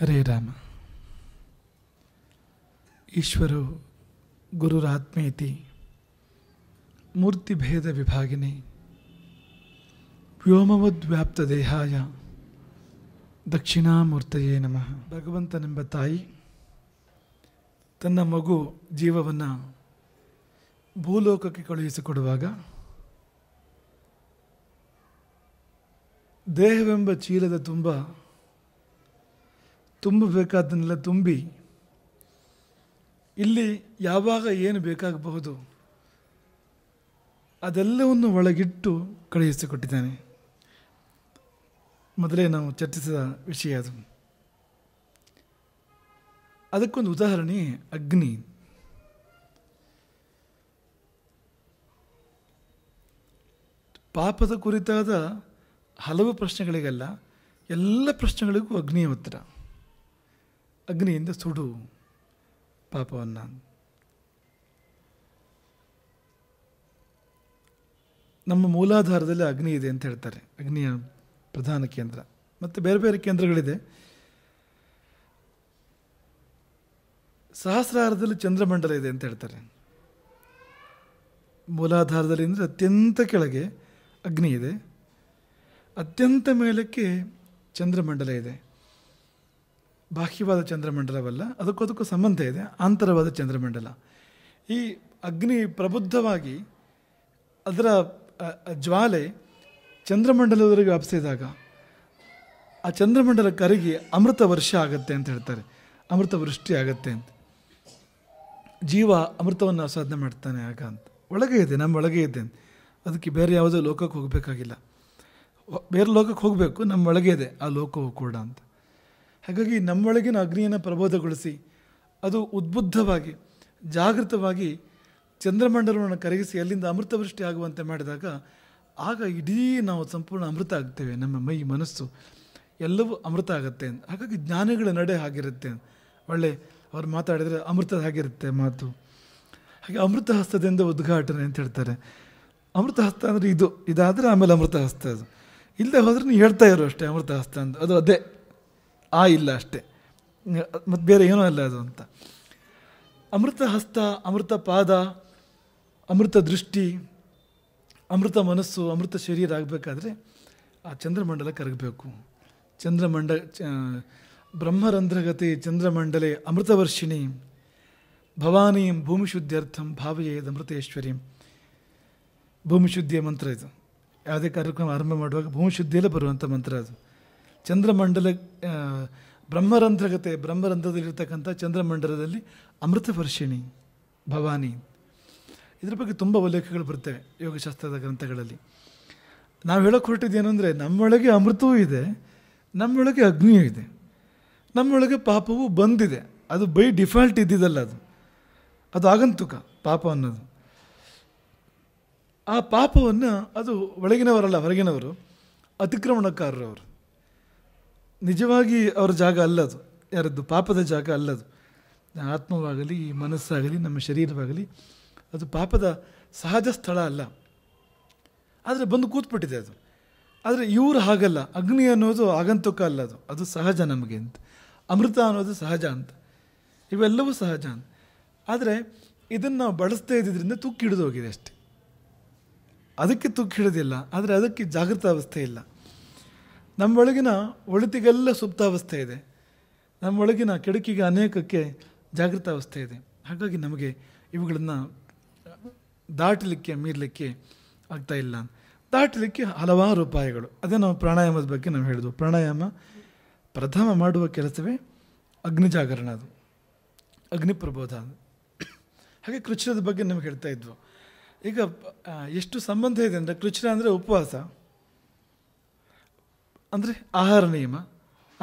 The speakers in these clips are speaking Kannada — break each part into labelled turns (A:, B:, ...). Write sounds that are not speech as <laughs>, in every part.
A: ಹರೇ ರಾಮ ಈಶ್ವರು ಗುರುರಾತ್ಮೇತಿ ಮೂರ್ತಿಭೇದ ವಿಭಾಗಿನಿ ದೇಹಾಯ ದಕ್ಷಿಣಾಮೂರ್ತಯೇ ನಮಃ ಭಗವಂತನೆಂಬ ತಾಯಿ ತನ್ನ ಮಗು ಜೀವವನ್ನು ಭೂಲೋಕಕ್ಕೆ ಕಳುಹಿಸಿಕೊಡುವಾಗ ದೇಹವೆಂಬ ಚೀಲದ ತುಂಬ ತುಂಬಬೇಕಾದ್ದನ್ನೆಲ್ಲ ತುಂಬಿ ಇಲ್ಲಿ ಯಾವಾಗ ಏನು ಬೇಕಾಗಬಹುದು ಅದೆಲ್ಲವನ್ನು ಒಳಗಿಟ್ಟು ಕಳುಹಿಸಿಕೊಟ್ಟಿದ್ದಾನೆ ಮೊದಲೇ ನಾವು ಚರ್ಚಿಸಿದ ವಿಷಯ ಅದು ಅದಕ್ಕೊಂದು ಉದಾಹರಣೆ ಅಗ್ನಿ ಪಾಪದ ಕುರಿತಾದ ಹಲವು ಪ್ರಶ್ನೆಗಳಿಗಲ್ಲ ಎಲ್ಲ ಪ್ರಶ್ನೆಗಳಿಗೂ ಅಗ್ನಿಯ ಉತ್ತರ ಅಗ್ನಿಯಿಂದ ಸುಡು ಪಾಪವನ್ನು ನಮ್ಮ ಮೂಲಾಧಾರದಲ್ಲಿ ಅಗ್ನಿ ಇದೆ ಅಂತ ಹೇಳ್ತಾರೆ ಅಗ್ನಿಯ ಪ್ರಧಾನ ಕೇಂದ್ರ ಮತ್ತು ಬೇರೆ ಬೇರೆ ಕೇಂದ್ರಗಳಿದೆ ಸಹಸ್ರಾರದಲ್ಲಿ ಚಂದ್ರಮಂಡಲ ಇದೆ ಅಂತ ಹೇಳ್ತಾರೆ ಮೂಲಾಧಾರದಲ್ಲಿ ಅಂದರೆ ಅತ್ಯಂತ ಕೆಳಗೆ ಅಗ್ನಿ ಇದೆ ಅತ್ಯಂತ ಮೇಲಕ್ಕೆ ಚಂದ್ರಮಂಡಲ ಇದೆ ಬಾಹ್ಯವಾದ ಚಂದ್ರಮಂಡಲವಲ್ಲ ಅದಕ್ಕೂ ಅದಕ್ಕೂ ಸಂಬಂಧ ಇದೆ ಆಂತರವಾದ ಚಂದ್ರಮಂಡಲ ಈ ಅಗ್ನಿ ಪ್ರಬುದ್ಧವಾಗಿ ಅದರ ಜ್ವಾಲೆ ಚಂದ್ರಮಂಡಲದವರೆಗೆ ವ್ಯಾಪಿಸಿದಾಗ ಆ ಚಂದ್ರಮಂಡಲ ಕರಗಿ ಅಮೃತ ವರ್ಷ ಆಗತ್ತೆ ಅಂತ ಹೇಳ್ತಾರೆ ಅಮೃತ ವೃಷ್ಟಿ ಆಗುತ್ತೆ ಅಂತ ಜೀವ ಅಮೃತವನ್ನು ಆಸಾಧನೆ ಮಾಡ್ತಾನೆ ಆಗ ಅಂತ ಒಳಗೆ ಇದೆ ನಮ್ಮ ಒಳಗೆ ಇದೆ ಅಂತ ಅದಕ್ಕೆ ಬೇರೆ ಯಾವುದೋ ಲೋಕಕ್ಕೆ ಹೋಗಬೇಕಾಗಿಲ್ಲ ಬೇರೆ ಲೋಕಕ್ಕೆ ಹೋಗಬೇಕು ನಮ್ಮ ಒಳಗೆ ಇದೆ ಆ ಲೋಕವು ಕೂಡ ಅಂತ ಹಾಗಾಗಿ ನಮ್ಮೊಳಗಿನ ಅಗ್ನಿಯನ್ನು ಪ್ರಬೋಧಗೊಳಿಸಿ ಅದು ಉದ್ಬುದ್ಧವಾಗಿ ಜಾಗೃತವಾಗಿ ಚಂದ್ರಮಂಡಲವನ್ನು ಕರಗಿಸಿ ಅಲ್ಲಿಂದ ಅಮೃತವೃಷ್ಟಿ ಆಗುವಂತೆ ಮಾಡಿದಾಗ ಆಗ ಇಡೀ ನಾವು ಸಂಪೂರ್ಣ ಅಮೃತ ಆಗ್ತೇವೆ ನಮ್ಮ ಮೈ ಮನಸ್ಸು ಎಲ್ಲವೂ ಅಮೃತ ಆಗುತ್ತೆ ಹಾಗಾಗಿ ಜ್ಞಾನಗಳ ನಡೆ ಆಗಿರುತ್ತೆ ಒಳ್ಳೆ ಅವ್ರು ಮಾತಾಡಿದರೆ ಅಮೃತದ ಆಗಿರುತ್ತೆ ಮಾತು ಹಾಗೆ ಅಮೃತ ಹಸ್ತದಿಂದ ಉದ್ಘಾಟನೆ ಅಂತ ಹೇಳ್ತಾರೆ ಅಮೃತ ಹಸ್ತ ಅಂದರೆ ಇದು ಇದಾದರೆ ಆಮೇಲೆ ಅಮೃತ ಹಸ್ತ ಅದು ಇಲ್ಲದೆ ಹೋದ್ರೆ ನೀವು ಹೇಳ್ತಾ ಇರೋ ಅಷ್ಟೇ ಅಮೃತ ಹಸ್ತ ಅಂತ ಅದು ಅದೇ ಆ ಇಲ್ಲ ಅಷ್ಟೇ ಮತ್ತು ಬೇರೆ ಏನೂ ಅಲ್ಲ ಅದು ಅಂತ ಅಮೃತ ಹಸ್ತ ಅಮೃತ ಪಾದ ಅಮೃತ ದೃಷ್ಟಿ ಅಮೃತ ಮನಸ್ಸು ಅಮೃತ ಶರೀರ ಆಗಬೇಕಾದ್ರೆ ಆ ಚಂದ್ರಮಂಡಲ ಕರಗಬೇಕು ಚಂದ್ರಮಂಡ ಬ್ರಹ್ಮರಂಧ್ರಗತಿ ಚಂದ್ರಮಂಡಲೆ ಅಮೃತವರ್ಷಿಣಿ ಭವಾನೀಂ ಭೂಮಿಶುದ್ಧಿ ಭಾವಯೇದ ಅಮೃತೇಶ್ವರಿ ಶುದ್ಧಿಯ ಮಂತ್ರ ಇದು ಯಾವುದೇ ಕಾರ್ಯಕ್ರಮ ಆರಂಭ ಮಾಡುವಾಗ ಭೂಮಿಶುದ್ಧಿಯಲ್ಲೇ ಬರುವಂಥ ಮಂತ್ರ ಅದು ಚಂದ್ರಮಂಡಲ ಬ್ರಹ್ಮರಂಧ್ರಗತೆ ಬ್ರಹ್ಮರಂಧ್ರದಲ್ಲಿರ್ತಕ್ಕಂಥ ಚಂದ್ರಮಂಡಲದಲ್ಲಿ ಅಮೃತವರ್ಷಿಣಿ ಭವಾನಿ ಇದ್ರ ಬಗ್ಗೆ ತುಂಬ ಉಲ್ಲೇಖಗಳು ಬರ್ತವೆ ಯೋಗಶಾಸ್ತ್ರದ ಗ್ರಂಥಗಳಲ್ಲಿ ನಾವು ಹೇಳೋಕ್ ಹೊರಟಿದ್ದೇನು ಅಂದರೆ ನಮ್ಮೊಳಗೆ ಅಮೃತವೂ ಇದೆ ನಮ್ಮೊಳಗೆ ಅಗ್ನಿಯೂ ಇದೆ ನಮ್ಮೊಳಗೆ ಪಾಪವೂ ಬಂದಿದೆ ಅದು ಬೈ ಡಿಫಾಲ್ಟ್ ಇದ್ದಿದ್ದಲ್ಲ ಅದು ಅದು ಆಗಂತುಕ ಪಾಪ ಅನ್ನೋದು ಆ ಪಾಪವನ್ನು ಅದು ಒಳಗಿನವರಲ್ಲ ಹೊರಗಿನವರು ಅತಿಕ್ರಮಣಕಾರರವರು ನಿಜವಾಗಿ ಅವರ ಜಾಗ ಅಲ್ಲದು ಯಾರದ್ದು ಪಾಪದ ಜಾಗ ಅಲ್ಲದು ಆತ್ಮವಾಗಲಿ ಈ ಮನಸ್ಸಾಗಲಿ ನಮ್ಮ ಶರೀರವಾಗಲಿ ಅದು ಪಾಪದ ಸಹಜ ಸ್ಥಳ ಅಲ್ಲ ಆದರೆ ಬಂದು ಕೂತ್ಬಿಟ್ಟಿದೆ ಅದು ಆದರೆ ಇವರು ಹಾಗಲ್ಲ ಅಗ್ನಿ ಅನ್ನೋದು ಆಗಂತುಕ ಅಲ್ಲ ಅದು ಅದು ಸಹಜ ನಮಗೆ ಅಂತ ಅಮೃತ ಅನ್ನೋದು ಸಹಜ ಅಂತ ಇವೆಲ್ಲವೂ ಸಹಜ ಅಂತ ಆದರೆ ಇದನ್ನು ನಾವು ಬಳಸ್ತಾ ಇದ್ದಿದ್ದರಿಂದ ಹಿಡಿದು ಹೋಗಿದೆ ಅಷ್ಟೆ ಅದಕ್ಕೆ ತುಕ್ಕಿಡೋದಿಲ್ಲ ಆದರೆ ಅದಕ್ಕೆ ಜಾಗೃತ ಅವಸ್ಥೆ ಇಲ್ಲ ನಮ್ಮೊಳಗಿನ ಒಳಿತಿಗೆಲ್ಲ ಸುಪ್ತಾವಸ್ಥೆ ಇದೆ ನಮ್ಮೊಳಗಿನ ಕೆಡುಕಿಗೆ ಅನೇಕಕ್ಕೆ ಜಾಗೃತಾವಸ್ಥೆ ಇದೆ ಹಾಗಾಗಿ ನಮಗೆ ಇವುಗಳನ್ನು ದಾಟಲಿಕ್ಕೆ ಮೀರಲಿಕ್ಕೆ ಆಗ್ತಾ ಇಲ್ಲ ದಾಟಲಿಕ್ಕೆ ಹಲವಾರು ಉಪಾಯಗಳು ಅದೇ ನಾವು ಪ್ರಾಣಾಯಾಮದ ಬಗ್ಗೆ ನಾವು ಹೇಳಿದ್ವು ಪ್ರಾಣಾಯಾಮ ಪ್ರಥಮ ಮಾಡುವ ಕೆಲಸವೇ ಜಾಗರಣ ಅದು ಅಗ್ನಿ ಪ್ರಬೋಧ ಅದು ಹಾಗೆ ಕೃಚಿರದ ಬಗ್ಗೆ ನಮಗೆ ಹೇಳ್ತಾ ಇದ್ವು ಈಗ ಎಷ್ಟು ಸಂಬಂಧ ಇದೆ ಅಂದರೆ ಕೃಚಿರ ಅಂದರೆ ಉಪವಾಸ ಅಂದರೆ ಆಹಾರ ನಿಯಮ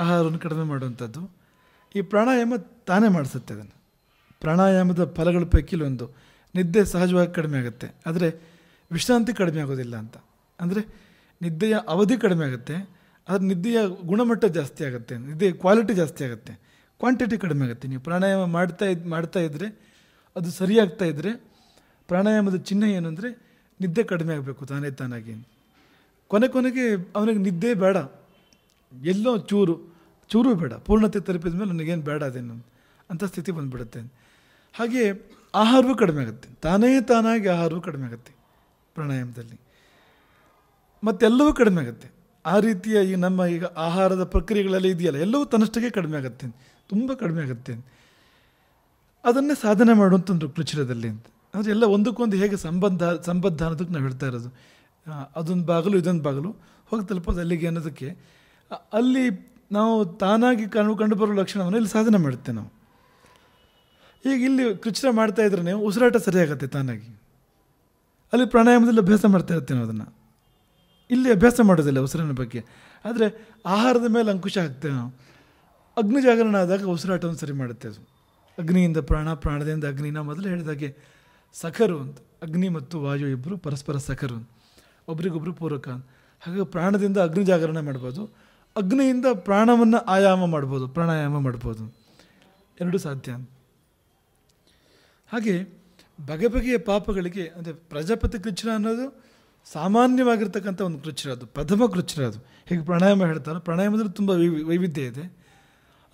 A: ಆಹಾರವನ್ನು ಕಡಿಮೆ ಮಾಡುವಂಥದ್ದು ಈ ಪ್ರಾಣಾಯಾಮ ತಾನೇ ಮಾಡಿಸುತ್ತೆ ಅದನ್ನು ಪ್ರಾಣಾಯಾಮದ ಫಲಗಳ ಒಂದು ನಿದ್ದೆ ಸಹಜವಾಗಿ ಕಡಿಮೆ ಆಗುತ್ತೆ ಆದರೆ ವಿಶ್ರಾಂತಿ ಕಡಿಮೆ ಆಗೋದಿಲ್ಲ ಅಂತ ಅಂದರೆ ನಿದ್ದೆಯ ಅವಧಿ ಕಡಿಮೆ ಆಗುತ್ತೆ ಅದರ ನಿದ್ದೆಯ ಗುಣಮಟ್ಟ ಜಾಸ್ತಿ ಆಗುತ್ತೆ ನಿದ್ದೆಯ ಕ್ವಾಲಿಟಿ ಜಾಸ್ತಿ ಆಗುತ್ತೆ ಕ್ವಾಂಟಿಟಿ ಕಡಿಮೆ ಆಗುತ್ತೆ ನೀವು ಪ್ರಾಣಾಯಾಮ ಮಾಡ್ತಾ ಇದ್ ಮಾಡ್ತಾ ಇದ್ದರೆ ಅದು ಸರಿಯಾಗ್ತಾ ಇದ್ದರೆ ಪ್ರಾಣಾಯಾಮದ ಚಿಹ್ನೆ ಏನು ಅಂದರೆ ನಿದ್ದೆ ಕಡಿಮೆ ಆಗಬೇಕು ತಾನೇ ತಾನಾಗಿ ಕೊನೆ ಕೊನೆಗೆ ಅವನಿಗೆ ನಿದ್ದೆ ಬೇಡ ಎಲ್ಲೋ ಚೂರು ಚೂರು ಬೇಡ ಪೂರ್ಣತೆ ತಲುಪಿದ ಮೇಲೆ ನನಗೇನು ಬೇಡ ಅದೇನು ಅಂತ ಸ್ಥಿತಿ ಬಂದುಬಿಡುತ್ತೆ ಹಾಗೆ ಆಹಾರವೂ ಕಡಿಮೆ ಆಗುತ್ತೆ ತಾನೇ ತಾನಾಗಿ ಆಹಾರವೂ ಕಡಿಮೆ ಆಗುತ್ತೆ ಪ್ರಾಣಾಯಾಮದಲ್ಲಿ ಮತ್ತೆಲ್ಲವೂ ಕಡಿಮೆ ಆಗುತ್ತೆ ಆ ರೀತಿಯ ಈ ನಮ್ಮ ಈಗ ಆಹಾರದ ಪ್ರಕ್ರಿಯೆಗಳೆಲ್ಲ ಇದೆಯಲ್ಲ ಎಲ್ಲವೂ ತನ್ನಷ್ಟಕ್ಕೆ ಕಡಿಮೆ ಆಗುತ್ತೆ ತುಂಬ ಕಡಿಮೆ ಆಗುತ್ತೆ ಅದನ್ನೇ ಸಾಧನೆ ಒಂದು ಕೃಚಿರದಲ್ಲಿ ಅಂತ ಅಂದರೆ ಎಲ್ಲ ಒಂದಕ್ಕೊಂದು ಹೇಗೆ ಸಂಬಂಧ ಸಂಬಂಧ ಅನ್ನೋದಕ್ಕೆ ನಾವು ಹೇಳ್ತಾ ಇರೋದು ಅದೊಂದು ಬಾಗಿಲು ಇದೊಂದು ಬಾಗಿಲು ಹೋಗಿ ತಲುಪೋದು ಅಲ್ಲಿಗೆ ಅನ್ನೋದಕ್ಕೆ ಅಲ್ಲಿ ನಾವು ತಾನಾಗಿ ಕಂಡು ಕಂಡು ಬರೋ ಲಕ್ಷಣವನ್ನು ಇಲ್ಲಿ ಸಾಧನೆ ಮಾಡುತ್ತೆ ನಾವು ಈಗ ಇಲ್ಲಿ ಕೃಚ್ರ ಮಾಡ್ತಾ ಇದ್ರೆ ಉಸಿರಾಟ ಸರಿಯಾಗತ್ತೆ ತಾನಾಗಿ ಅಲ್ಲಿ ಪ್ರಾಣಾಯಾಮದಲ್ಲಿ ಅಭ್ಯಾಸ ಮಾಡ್ತಾ ಇರ್ತೇನೆ ಅದನ್ನು ಇಲ್ಲಿ ಅಭ್ಯಾಸ ಮಾಡೋದಿಲ್ಲ ಉಸಿರಿನ ಬಗ್ಗೆ ಆದರೆ ಆಹಾರದ ಮೇಲೆ ಅಂಕುಶ ಆಗ್ತೇವೆ ನಾವು ಅಗ್ನಿ ಜಾಗರಣ ಆದಾಗ ಉಸಿರಾಟವನ್ನು ಸರಿ ಮಾಡುತ್ತೆ ಅದು ಅಗ್ನಿಯಿಂದ ಪ್ರಾಣ ಪ್ರಾಣದಿಂದ ಅಗ್ನಿನ ಮೊದಲು ಹೇಳಿದಾಗೆ ಸಖರು ಅಂತ ಅಗ್ನಿ ಮತ್ತು ವಾಯು ಇಬ್ಬರು ಪರಸ್ಪರ ಸಖರು ಅಂತ ಒಬ್ರಿಗೊಬ್ರು ಪೂರಕ ಹಾಗಾಗಿ ಪ್ರಾಣದಿಂದ ಅಗ್ನಿ ಜಾಗರಣೆ ಮಾಡ್ಬೋದು ಅಗ್ನಿಯಿಂದ ಪ್ರಾಣವನ್ನು ಆಯಾಮ ಮಾಡ್ಬೋದು ಪ್ರಾಣಾಯಾಮ ಮಾಡ್ಬೋದು ಎರಡೂ ಸಾಧ್ಯ ಹಾಗೆ ಬಗೆ ಬಗೆಯ ಪಾಪಗಳಿಗೆ ಅಂದರೆ ಪ್ರಜಾಪತಿ ಕೃಚ್ಛರ ಅನ್ನೋದು ಸಾಮಾನ್ಯವಾಗಿರ್ತಕ್ಕಂಥ ಒಂದು ಕೃಚ್ಛರ ಅದು ಪ್ರಥಮ ಕೃಚ್ಛರ ಅದು ಹೀಗೆ ಪ್ರಾಣಾಯಾಮ ಹೇಳ್ತಾರೆ ಪ್ರಾಣಾಯಾಮದಲ್ಲಿ ತುಂಬ ವೈವಿಧ್ಯ ಇದೆ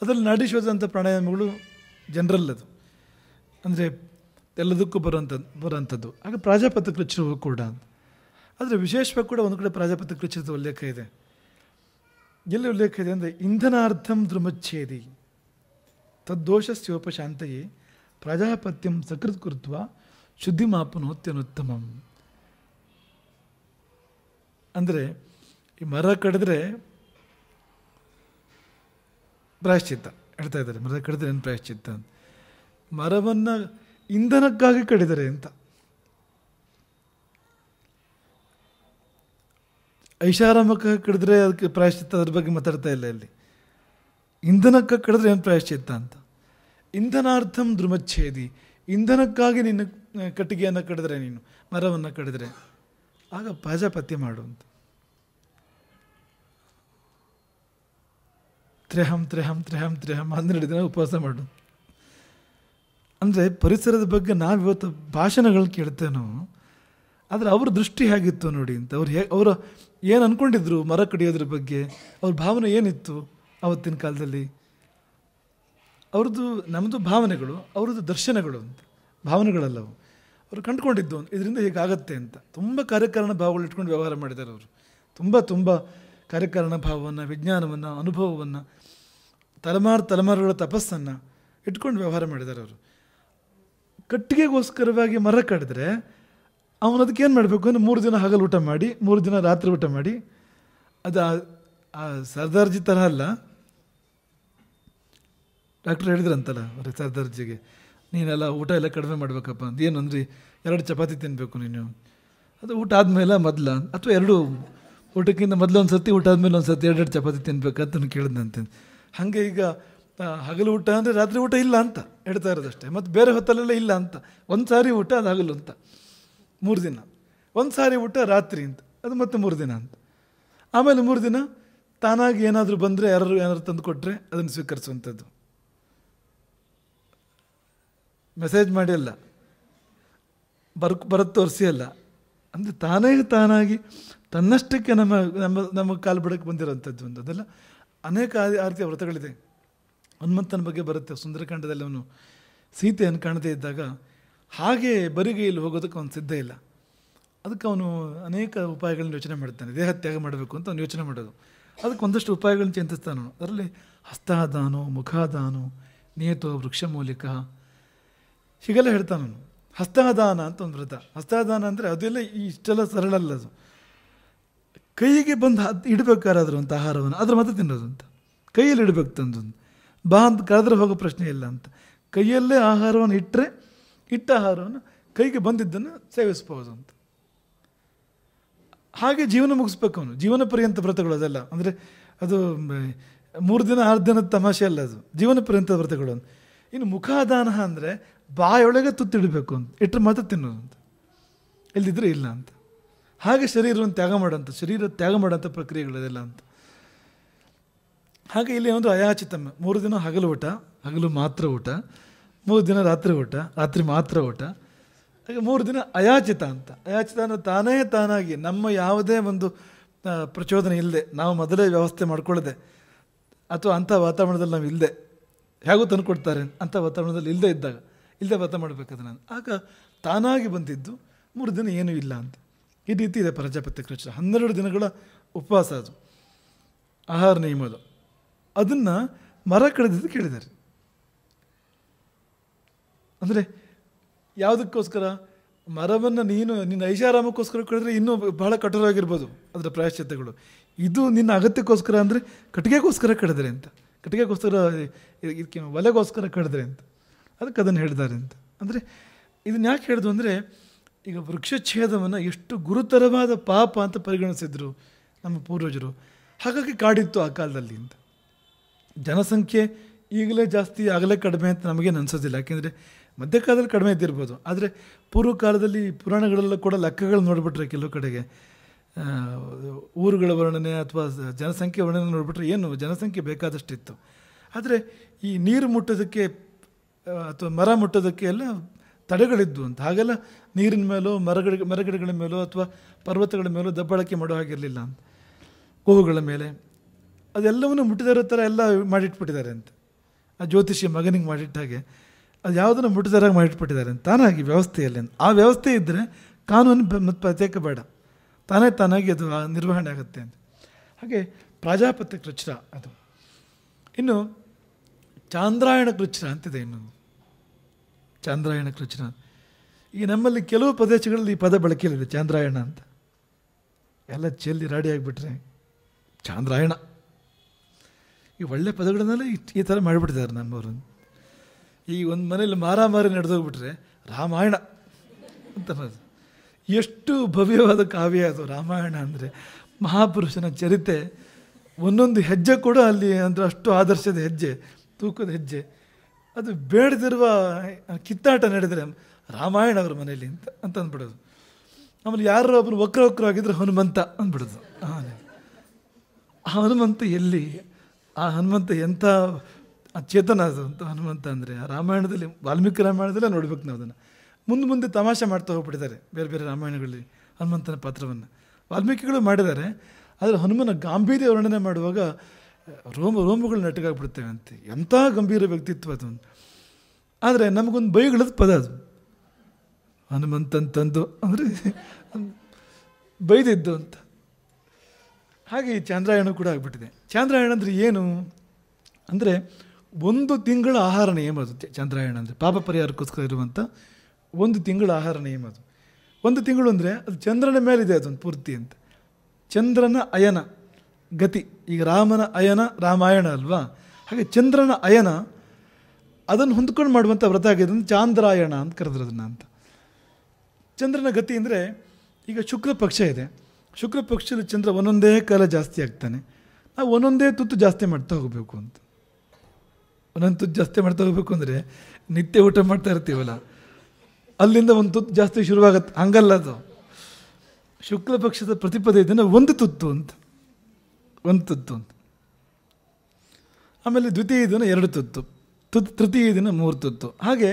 A: ಅದರಲ್ಲಿ ನಡೆಸುವಂಥ ಪ್ರಾಣಾಯಾಮಗಳು ಜನರಲ್ ಅದು ಅಂದರೆ ಎಲ್ಲದಕ್ಕೂ ಬರೋಂಥದ್ದು ಬರುವಂಥದ್ದು ಹಾಗೆ ಪ್ರಜಾಪತಿ ಕೃಚ್ಛರವು ಕೂಡ ಆದರೆ ವಿಶೇಷವಾಗಿ ಕೂಡ ಒಂದು ಕಡೆ ಪ್ರಜಾಪತಿ ಕೃಷಿ ಉಲ್ಲೇಖ ಇದೆ ಎಲ್ಲಿ ಉಲ್ಲೇಖ ಇದೆ ಅಂದರೆ ಇಂಧನಾರ್ಥಂ ಧ್ರುಮಚ್ಛೇದಿ ತದ್ದೋಷಸ್ಯೋಪಶಾಂತಯೇ ಪ್ರಜಾಪತ್ಯಂ ಸಕೃತ್ ಕೃತ್ವ ಶುದ್ಧಿ ಮಾಪನೋತ್ಯನುತ್ತಮಂ ಅಂದರೆ ಈ ಮರ ಕಡಿದ್ರೆ ಪ್ರಾಯಶ್ಚಿತ್ತ ಹೇಳ್ತಾ ಇದ್ದಾರೆ ಮರ ಕಡಿದ್ರೆ ಏನು ಪ್ರಾಯಶ್ಚಿತ್ತ ಮರವನ್ನು ಇಂಧನಕ್ಕಾಗಿ ಕಡಿದರೆ ಅಂತ ಐಷಾರಾಮಕ್ಕೆ ಕಡಿದ್ರೆ ಅದಕ್ಕೆ ಪ್ರಾಯಶ್ಚಿತ್ತ ಅದ್ರ ಬಗ್ಗೆ ಮಾತಾಡ್ತಾ ಇಲ್ಲ ಇಲ್ಲಿ ಇಂಧನಕ್ಕೆ ಕಡಿದ್ರೆ ಏನು ಪ್ರಾಯಶ್ಚಿತ್ತ ಅಂತ ಇಂಧನಾರ್ಥಂ ಧ್ರುಮಚ್ಛೇದಿ ಇಂಧನಕ್ಕಾಗಿ ನಿನ್ನ ಕಟ್ಟಿಗೆಯನ್ನು ಕಡಿದ್ರೆ ನೀನು ಮರವನ್ನು ಕಡಿದ್ರೆ ಆಗ ಪಾಜಾಪತ್ಯ ಮಾಡುವಂತ ತ್ರೆಹಂ ತ್ರೆಹಂ ತ್ರೆಹಂ ತ್ರೆಹಂ ಹನ್ನೆರಡು ದಿನ ಉಪವಾಸ ಮಾಡು ಅಂದರೆ ಪರಿಸರದ ಬಗ್ಗೆ ನಾವು ಇವತ್ತು ಭಾಷಣಗಳು ಕೇಳ್ತೇವೆ ಆದ್ರೆ ಆದರೆ ಅವ್ರ ದೃಷ್ಟಿ ಹೇಗಿತ್ತು ನೋಡಿ ಅಂತ ಅವ್ರು ಹೇ ಅವರ ಏನು ಅಂದ್ಕೊಂಡಿದ್ರು ಮರ ಕಡಿಯೋದ್ರ ಬಗ್ಗೆ ಅವ್ರ ಭಾವನೆ ಏನಿತ್ತು ಆವತ್ತಿನ ಕಾಲದಲ್ಲಿ ಅವ್ರದ್ದು ನಮ್ಮದು ಭಾವನೆಗಳು ಅವ್ರದ್ದು ದರ್ಶನಗಳು ಅಂತ ಭಾವನೆಗಳಲ್ಲವು ಅವರು ಕಂಡುಕೊಂಡಿದ್ದು ಇದರಿಂದ ಹೀಗಾಗತ್ತೆ ಅಂತ ತುಂಬ ಕಾರ್ಯಕಾರಣ ಭಾವಗಳು ಇಟ್ಕೊಂಡು ವ್ಯವಹಾರ ಮಾಡಿದ್ದಾರೆ ಅವರು ತುಂಬ ತುಂಬ ಕಾರ್ಯಕಾರಣ ಭಾವವನ್ನು ವಿಜ್ಞಾನವನ್ನು ಅನುಭವವನ್ನು ತಲೆಮಾರು ತಲೆಮಾರುಗಳ ತಪಸ್ಸನ್ನು ಇಟ್ಕೊಂಡು ವ್ಯವಹಾರ ಮಾಡಿದ್ದಾರೆ ಅವರು ಕಟ್ಟಿಗೆಗೋಸ್ಕರವಾಗಿ ಮರ ಕಡಿದ್ರೆ ಅವನು ಅದಕ್ಕೆ ಏನು ಮಾಡಬೇಕು ಅಂದರೆ ಮೂರು ದಿನ ಹಗಲು ಊಟ ಮಾಡಿ ಮೂರು ದಿನ ರಾತ್ರಿ ಊಟ ಮಾಡಿ ಅದು ಆ ಸರ್ದಾರ್ಜಿ ಥರ ಅಲ್ಲ ಡಾಕ್ಟ್ರ್ ಹೇಳಿದ್ರಂತಲ್ಲ ಅವ್ರಿಗೆ ಸರ್ದಾರ್ಜಿಗೆ ನೀನೆಲ್ಲ ಊಟ ಎಲ್ಲ ಕಡಿಮೆ ಮಾಡಬೇಕಪ್ಪ ಅಂತ ಏನು ಅಂದರೆ ಎರಡು ಚಪಾತಿ ತಿನ್ನಬೇಕು ನೀನು ಅದು ಊಟ ಆದಮೇಲೆ ಮೊದಲ ಅಥವಾ ಎರಡು ಊಟಕ್ಕಿಂತ ಮೊದಲು ಒಂದು ಸರ್ತಿ ಊಟ ಆದಮೇಲೆ ಒಂದು ಸರ್ತಿ ಎರಡೆರಡು ಚಪಾತಿ ತಿನ್ಬೇಕಂತ ನಾನು ಕೇಳಿದಂತೆ ಹಾಗೆ ಈಗ ಹಗಲು ಊಟ ಅಂದರೆ ರಾತ್ರಿ ಊಟ ಇಲ್ಲ ಅಂತ ಹೇಳ್ತಾ ಇರೋದಷ್ಟೇ ಮತ್ತು ಬೇರೆ ಹೊತ್ತಲ್ಲೆಲ್ಲ ಇಲ್ಲ ಅಂತ ಒಂದು ಸಾರಿ ಊಟ ಅದು ಹಗಲು ಅಂತ ಮೂರು ದಿನ ಒಂದು ಸಾರಿ ಊಟ ರಾತ್ರಿ ಅಂತ ಅದು ಮತ್ತೆ ಮೂರು ದಿನ ಅಂತ ಆಮೇಲೆ ಮೂರು ದಿನ ತಾನಾಗಿ ಏನಾದರೂ ಬಂದರೆ ಯಾರು ಏನಾದ್ರು ತಂದು ಕೊಟ್ಟರೆ ಅದನ್ನು ಸ್ವೀಕರಿಸುವಂಥದ್ದು ಮೆಸೇಜ್ ಮಾಡಿ ಅಲ್ಲ ಬರಕ್ ಬರತ್ ತೋರಿಸಿ ಅಲ್ಲ ಅಂದರೆ ತಾನೇ ತಾನಾಗಿ ತನ್ನಷ್ಟಕ್ಕೆ ನಮ್ಮ ನಮ್ಮ ನಮ್ಮ ಕಾಲು ಬಿಡಕ್ಕೆ ಬಂದಿರೋಂಥದ್ದು ಒಂದು ಅದೆಲ್ಲ ಅನೇಕ ಆರ್ತಿಯ ವ್ರತಗಳಿದೆ ಹನುಮಂತನ ಬಗ್ಗೆ ಬರುತ್ತೆ ಸುಂದರಕಾಂಡದಲ್ಲಿ ಅವನು ಸೀತೆಯನ್ನು ಕಾಣದೇ ಇದ್ದಾಗ ಹಾಗೆ ಬರಿಗೈಯಲ್ಲಿ ಹೋಗೋದಕ್ಕೆ ಅವನು ಸಿದ್ಧ ಇಲ್ಲ ಅದಕ್ಕೆ ಅವನು ಅನೇಕ ಉಪಾಯಗಳನ್ನ ಯೋಚನೆ ಮಾಡ್ತಾನೆ ದೇಹ ತ್ಯಾಗ ಮಾಡಬೇಕು ಅಂತ ಅವನು ಯೋಚನೆ ಮಾಡೋದು ಅದಕ್ಕೆ ಒಂದಷ್ಟು ಉಪಾಯಗಳನ್ನು ಚಿಂತಿಸ್ತಾನು ಅವನು ಅದರಲ್ಲಿ ಹಸ್ತಾದಾನು ಮುಖಾದಾನು ನಿಯತೋ ವೃಕ್ಷ ಮೂಲಿಕ ಹೀಗೆಲ್ಲ ಹೇಳ್ತಾನು ಹಸ್ತಾದಾನ ಅಂತ ಒಂದು ವ್ರತ ಹಸ್ತಾದಾನ ಅಂದರೆ ಅದೆಲ್ಲ ಇಷ್ಟೆಲ್ಲ ಸರಳ ಅಲ್ಲ ಅದು ಕೈಗೆ ಬಂದು ಹತ್ತು ಇಡಬೇಕಾರಾದ್ರೂ ಅಂತ ಆಹಾರವನ್ನು ಅದ್ರ ಮತ್ತೆ ತಿನ್ನೋದು ಅಂತ ಕೈಯಲ್ಲಿ ಇಡಬೇಕು ತಂದು ಬಾ ಅಂತ ಕರೆದ್ರೆ ಹೋಗೋ ಪ್ರಶ್ನೆ ಇಲ್ಲ ಅಂತ ಕೈಯಲ್ಲೇ ಆಹಾರವನ್ನು ಇಟ್ಟರೆ ಇಟ್ಟ ಆಹಾರವನ್ನು ಕೈಗೆ ಬಂದಿದ್ದನ್ನು ಸೇವಿಸ್ಬೋದು ಅಂತ ಹಾಗೆ ಜೀವನ ಮುಗಿಸ್ಬೇಕು ಅವನು ಜೀವನ ಪರ್ಯಂತ ವ್ರತಗಳು ಅದೆಲ್ಲ ಅಂದರೆ ಅದು ಮೂರು ದಿನ ಆರು ದಿನದ ತಮಾಷೆ ಅಲ್ಲ ಅದು ಜೀವನ ಪರ್ಯಂತ ವ್ರತಗಳು ಇನ್ನು ಮುಖಾದಾನ ಅಂದರೆ ಬಾಯೊಳಗೆ ತುತ್ತಿಡಬೇಕು ಅಂತ ಇಟ್ಟರೆ ಮಾತ್ರ ತಿನ್ನೋದು ಅಂತ ಇಲ್ದಿದ್ರೆ ಇಲ್ಲ ಅಂತ ಹಾಗೆ ಶರೀರವನ್ನು ತ್ಯಾಗ ಮಾಡೋಂಥ ಶರೀರ ತ್ಯಾಗ ಮಾಡೋಂಥ ಅದೆಲ್ಲ ಅಂತ ಹಾಗೆ ಇಲ್ಲಿ ಒಂದು ಅಯಾಚಿತಮ್ಮ ಮೂರು ದಿನ ಹಗಲು ಊಟ ಹಗಲು ಮಾತ್ರ ಊಟ ಮೂರು ದಿನ ರಾತ್ರಿ ಊಟ ರಾತ್ರಿ ಮಾತ್ರ ಊಟ ಹಾಗೆ ಮೂರು ದಿನ ಅಯಾಚಿತ ಅಂತ ಅಯಾಚಿತ ಅಂದರೆ ತಾನೇ ತಾನಾಗಿ ನಮ್ಮ ಯಾವುದೇ ಒಂದು ಪ್ರಚೋದನೆ ಇಲ್ಲದೆ ನಾವು ಮೊದಲೇ ವ್ಯವಸ್ಥೆ ಮಾಡ್ಕೊಳ್ಳದೆ ಅಥವಾ ಅಂಥ ವಾತಾವರಣದಲ್ಲಿ ನಾವು ಇಲ್ಲದೆ ಹೇಗೂ ತಂದು ಕೊಡ್ತಾರೆ ಅಂಥ ವಾತಾವರಣದಲ್ಲಿ ಇಲ್ಲದೆ ಇದ್ದಾಗ ಇಲ್ಲದೆ ವ್ರತ ಮಾಡಬೇಕಾದ್ರೆ ನಾನು ಆಗ ತಾನಾಗಿ ಬಂದಿದ್ದು ಮೂರು ದಿನ ಏನೂ ಇಲ್ಲ ಅಂತ ಈ ರೀತಿ ಇದೆ ಪ್ರಜಾಪತಿ ಕೃಷ್ಣ ಹನ್ನೆರಡು ದಿನಗಳ ಉಪವಾಸ ಅದು ಆಹಾರ ನಿಯಮ ಅದು ಅದನ್ನು ಮರ ಕಡಿದಿದ್ದು ಕೇಳಿದ್ದಾರೆ ಅಂದರೆ ಯಾವುದಕ್ಕೋಸ್ಕರ ಮರವನ್ನು ನೀನು ನಿನ್ನ ಐಷಾರಾಮಕ್ಕೋಸ್ಕರ ಕಡಿದ್ರೆ ಇನ್ನೂ ಬಹಳ ಕಠೋರವಾಗಿರ್ಬೋದು ಅದರ ಪ್ರಾಯಶ್ಚಿತ್ತಗಳು ಇದು ನಿನ್ನ ಅಗತ್ಯಕ್ಕೋಸ್ಕರ ಅಂದರೆ ಕಟ್ಟಿಗೆಗೋಸ್ಕರ ಕಡಿದ್ರೆ ಅಂತ ಕಟ್ಟಿಗೆಗೋಸ್ಕರ ಇದಕ್ಕೆ ಒಲೆಗೋಸ್ಕರ ಕಡಿದ್ರೆ ಅಂತ ಅದಕ್ಕೆ ಅದನ್ನು ಹೇಳಿದ್ದಾರೆ ಅಂತ ಅಂದರೆ ಇದನ್ನ ಯಾಕೆ ಹೇಳ್ದು ಅಂದರೆ ಈಗ ವೃಕ್ಷಛೇದವನ್ನು ಎಷ್ಟು ಗುರುತರವಾದ ಪಾಪ ಅಂತ ಪರಿಗಣಿಸಿದ್ರು ನಮ್ಮ ಪೂರ್ವಜರು ಹಾಗಾಗಿ ಕಾಡಿತ್ತು ಆ ಕಾಲದಲ್ಲಿ ಅಂತ ಜನಸಂಖ್ಯೆ ಈಗಲೇ ಜಾಸ್ತಿ ಆಗಲೇ ಕಡಿಮೆ ಅಂತ ನಮಗೇನು ಅನಿಸೋದಿಲ್ಲ ಯಾಕೆಂದರೆ ಮಧ್ಯಕಾಲದಲ್ಲಿ ಕಡಿಮೆ ಇದ್ದಿರ್ಬೋದು ಆದರೆ ಪೂರ್ವಕಾಲದಲ್ಲಿ ಪುರಾಣಗಳೆಲ್ಲ ಕೂಡ ಲೆಕ್ಕಗಳು ನೋಡಿಬಿಟ್ರೆ ಕೆಲವು ಕಡೆಗೆ ಊರುಗಳ ವರ್ಣನೆ ಅಥವಾ ಜನಸಂಖ್ಯೆ ವರ್ಣನೆ ನೋಡಿಬಿಟ್ರೆ ಏನು ಜನಸಂಖ್ಯೆ ಬೇಕಾದಷ್ಟಿತ್ತು ಆದರೆ ಈ ನೀರು ಮುಟ್ಟೋದಕ್ಕೆ ಅಥವಾ ಮರ ಮುಟ್ಟೋದಕ್ಕೆ ಎಲ್ಲ ತಡೆಗಳಿದ್ದವು ಅಂತ ಹಾಗೆಲ್ಲ ನೀರಿನ ಮೇಲೋ ಮರಗಳ ಮರಗಿಡಗಳ ಮೇಲೋ ಅಥವಾ ಪರ್ವತಗಳ ಮೇಲೋ ದಬ್ಬಳಕೆ ಮಾಡೋ ಹಾಗಿರಲಿಲ್ಲ ಅಂತ ಗೋವುಗಳ ಮೇಲೆ ಅದೆಲ್ಲವನ್ನು ಮುಟ್ಟಿದಿರೋ ಥರ ಎಲ್ಲ ಮಾಡಿಟ್ಬಿಟ್ಟಿದ್ದಾರೆ ಅಂತ ಆ ಜ್ಯೋತಿಷಿ ಮಗನಿಗೆ ಮಾಡಿಟ್ಟ ಹಾಗೆ ಅದು ಯಾವುದನ್ನು ಮುಟ್ಟದಾರಾಗಿ ಮಾಡಿಟ್ಬಿಟ್ಟಿದ್ದಾರೆ ತಾನಾಗಿ ವ್ಯವಸ್ಥೆಯಲ್ಲಿ ಆ ವ್ಯವಸ್ಥೆ ಇದ್ದರೆ ಕಾನೂನು ಮತ್ತು ಪ್ರತ್ಯೇಕ ಬೇಡ ತಾನೇ ತಾನಾಗಿ ಅದು ನಿರ್ವಹಣೆ ಆಗುತ್ತೆ ಅಂತ ಹಾಗೆ ಪ್ರಜಾಪತಿ ಕೃಚ್ಛ ಅದು ಇನ್ನು ಚಾಂದ್ರಾಯಣ ಕೃಚ್ಛ ಅಂತಿದೆ ಇನ್ನೊಂದು ಚಾಂದ್ರಾಯಣ ಕೃಚ್ಛ ಈಗ ನಮ್ಮಲ್ಲಿ ಕೆಲವು ಪ್ರದೇಶಗಳಲ್ಲಿ ಈ ಪದ ಬಳಕೆಯಲ್ಲಿದೆ ಚಾಂದ್ರಾಯಣ ಅಂತ ಎಲ್ಲ ಚೆಲ್ಲಿ ರಾಡಿ ಆಗಿಬಿಟ್ರೆ ಚಾಂದ್ರಾಯಣ ಈ ಒಳ್ಳೆ ಪದಗಳನ್ನೆಲ್ಲ ಈ ಥರ ಮಾಡಿಬಿಟ್ಟಿದ್ದಾರೆ ನಮ್ಮವ್ರನ್ನ ಈ ಒಂದು ಮನೇಲಿ ಮಾರಾಮಾರಿ ನಡೆದೋಗ್ಬಿಟ್ರೆ ರಾಮಾಯಣ ಅಂತ ಅನ್ನೋದು ಎಷ್ಟು ಭವ್ಯವಾದ ಕಾವ್ಯ ಅದು ರಾಮಾಯಣ ಅಂದರೆ ಮಹಾಪುರುಷನ ಚರಿತೆ ಒಂದೊಂದು ಹೆಜ್ಜೆ ಕೂಡ ಅಲ್ಲಿ ಅಂದರೆ ಅಷ್ಟು ಆದರ್ಶದ ಹೆಜ್ಜೆ ತೂಕದ ಹೆಜ್ಜೆ ಅದು ಬೇಡದಿರುವ ಕಿತ್ತಾಟ ನಡೆದರೆ ರಾಮಾಯಣ ಅವ್ರ ಮನೇಲಿ ಅಂತ ಅಂತ ಅಂದ್ಬಿಡೋದು ಆಮೇಲೆ ಯಾರು ಒಬ್ಬರು ವಕ್ರ ವಕ್ರ ಆಗಿದ್ರೆ ಹನುಮಂತ ಅಂದ್ಬಿಡೋದು ಆ ಹನುಮಂತ ಎಲ್ಲಿ ಆ ಹನುಮಂತ ಎಂಥ ಆ ಚೇತನ ಅದು ಅಂತ ಹನುಮಂತ ಅಂದರೆ ರಾಮಾಯಣದಲ್ಲಿ ವಾಲ್ಮೀಕಿ ರಾಮಾಯಣದಲ್ಲೇ ನೋಡ್ಬೇಕು ನಾವು ಅದನ್ನು ಮುಂದೆ ಮುಂದೆ ತಮಾಷೆ ಮಾಡ್ತಾ ಹೋಗ್ಬಿಟ್ಟಿದ್ದಾರೆ ಬೇರೆ ಬೇರೆ ರಾಮಾಯಣಗಳಲ್ಲಿ ಹನುಮಂತನ ಪಾತ್ರವನ್ನು ವಾಲ್ಮೀಕಿಗಳು ಮಾಡಿದ್ದಾರೆ ಆದರೆ ಹನುಮನ ಗಾಂಭೀರ್ಯ ವರ್ಣನೆ ಮಾಡುವಾಗ ರೋಮ ರೋಮಗಳು ನಟಗಾಗ್ಬಿಡ್ತೇವೆ ಅಂತ ಎಂಥ ಗಂಭೀರ ವ್ಯಕ್ತಿತ್ವ ಅದು ಆದರೆ ನಮಗೊಂದು ಬೈಗಳದ್ದು ಪದ ಅದು ಹನುಮಂತಂತಂದು ಅಂದರೆ ಬೈದಿದ್ದು ಅಂತ ಹಾಗೆ ಚಾಂದ್ರಾಯಣ ಕೂಡ ಆಗಿಬಿಟ್ಟಿದೆ ಚಾಂದ್ರಾಯಣ ಅಂದರೆ ಏನು ಅಂದರೆ ಒಂದು ತಿಂಗಳ ಆಹಾರ ನಿಯಮ ಅದು ಚಂದ್ರಾಯಣ ಅಂದರೆ ಪಾಪ ಪರಿಹಾರಕ್ಕೋಸ್ಕರ ಇರುವಂಥ ಒಂದು ತಿಂಗಳ ಆಹಾರ ನಿಯಮ ಅದು ಒಂದು ತಿಂಗಳು ಅಂದರೆ ಅದು ಚಂದ್ರನ ಮೇಲಿದೆ ಅದೊಂದು ಪೂರ್ತಿ ಅಂತ ಚಂದ್ರನ ಅಯನ ಗತಿ ಈಗ ರಾಮನ ಅಯನ ರಾಮಾಯಣ ಅಲ್ವಾ ಹಾಗೆ ಚಂದ್ರನ ಅಯನ ಅದನ್ನು ಹೊಂದ್ಕೊಂಡು ಮಾಡುವಂಥ ವ್ರತ ಆಗಿದೆ ಚಾಂದ್ರಾಯಣ ಅಂತ ಕರೆದ್ರು ಅದನ್ನು ಅಂತ ಚಂದ್ರನ ಗತಿ ಅಂದರೆ ಈಗ ಶುಕ್ರ ಪಕ್ಷ ಇದೆ ಶುಕ್ರ ಪಕ್ಷದಲ್ಲಿ ಚಂದ್ರ ಒಂದೊಂದೇ ಕಾಲ ಜಾಸ್ತಿ ಆಗ್ತಾನೆ ನಾವು ಒಂದೊಂದೇ ತುತ್ತು ಜಾಸ್ತಿ ಮಾಡ್ತಾ ಹೋಗಬೇಕು ಅಂತ ಒಂದೊಂದು ತುತ್ತು ಜಾಸ್ತಿ ಮಾಡ್ತಾ ಹೋಗ್ಬೇಕು ಅಂದರೆ ನಿತ್ಯ ಊಟ ಮಾಡ್ತಾ ಇರ್ತೀವಲ್ಲ ಅಲ್ಲಿಂದ ಒಂದು ತುತ್ತು ಜಾಸ್ತಿ ಶುರುವಾಗತ್ತೆ ಹಂಗಲ್ಲ ಅದು ಶುಕ್ಲ ಪಕ್ಷದ ಪ್ರತಿಪದ ಇದನ್ನು ಒಂದು ತುತ್ತು ಅಂತ ಒಂದು ತುತ್ತು ಅಂತ ಆಮೇಲೆ ದ್ವಿತೀಯ ದಿನ ಎರಡು ತುತ್ತು ತುತ್ತು ತೃತೀಯ ದಿನ ಮೂರು ತುತ್ತು ಹಾಗೆ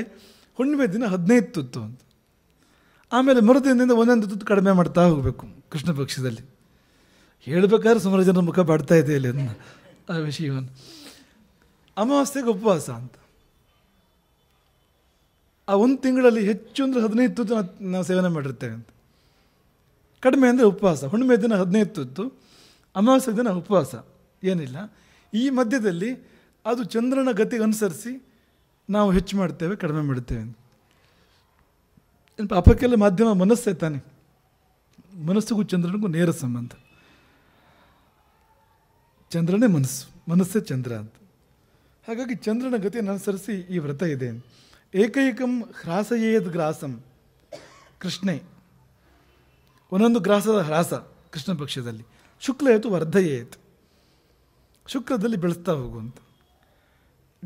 A: ಹುಣ್ಣಿಮೆ ದಿನ ಹದಿನೈದು ತುತ್ತು ಅಂತ ಆಮೇಲೆ ಮರುದಿನದಿಂದ ಒಂದೊಂದು ತುತ್ತು ಕಡಿಮೆ ಮಾಡ್ತಾ ಹೋಗಬೇಕು ಕೃಷ್ಣ ಪಕ್ಷದಲ್ಲಿ ಹೇಳಬೇಕಾದ್ರೆ ಸುಮಾರು ಜನರ ಮುಖ ಬಾಡ್ತಾ ಇದೆ ಅಲ್ಲಿ ಅದನ್ನು ಆ ವಿಷಯವನ್ನು ಅಮಾವಾಸ್ಯೆಗೆ ಉಪವಾಸ ಅಂತ ಆ ಒಂದು ತಿಂಗಳಲ್ಲಿ ಹೆಚ್ಚು ಅಂದರೆ ಹದಿನೈದು ತುತ್ತು ನಾವು ಸೇವನೆ ಮಾಡಿರ್ತೇವೆ ಅಂತ ಕಡಿಮೆ ಅಂದರೆ ಉಪವಾಸ ಹುಣ್ಣಿಮೆ ದಿನ ಹದಿನೈದು ತುತ್ತು ಅಮಾವಾಸ್ಯೆ ದಿನ ಉಪವಾಸ ಏನಿಲ್ಲ ಈ ಮಧ್ಯದಲ್ಲಿ ಅದು ಚಂದ್ರನ ಗತಿಗೆ ಅನುಸರಿಸಿ ನಾವು ಹೆಚ್ಚು ಮಾಡ್ತೇವೆ ಕಡಿಮೆ ಮಾಡ್ತೇವೆ ಅಂತ ಪಾಪಕ್ಕೆಲ್ಲ ಮಾಧ್ಯಮ ಮನಸ್ಸೇ ತಾನೆ ಮನಸ್ಸಿಗೂ ಚಂದ್ರನಿಗೂ ನೇರ ಸಂಬಂಧ ಚಂದ್ರನೇ ಮನಸ್ಸು ಮನಸ್ಸೇ ಚಂದ್ರ ಅಂತ ಹಾಗಾಗಿ ಚಂದ್ರನ ಗತಿಯನ್ನು ಅನುಸರಿಸಿ ಈ ವ್ರತ ಇದೆ ಏಕೈಕಂ ಹ್ರಾಸಯೇದ್ ಗ್ರಾಸಂ ಕೃಷ್ಣೆ ಒಂದೊಂದು ಗ್ರಾಸದ ಹ್ರಾಸ ಕೃಷ್ಣ ಪಕ್ಷದಲ್ಲಿ ಶುಕ್ಲಯತು ವರ್ಧಯೇತ್ ಶುಕ್ರದಲ್ಲಿ ಬೆಳೆಸ್ತಾ ಹೋಗುವಂತ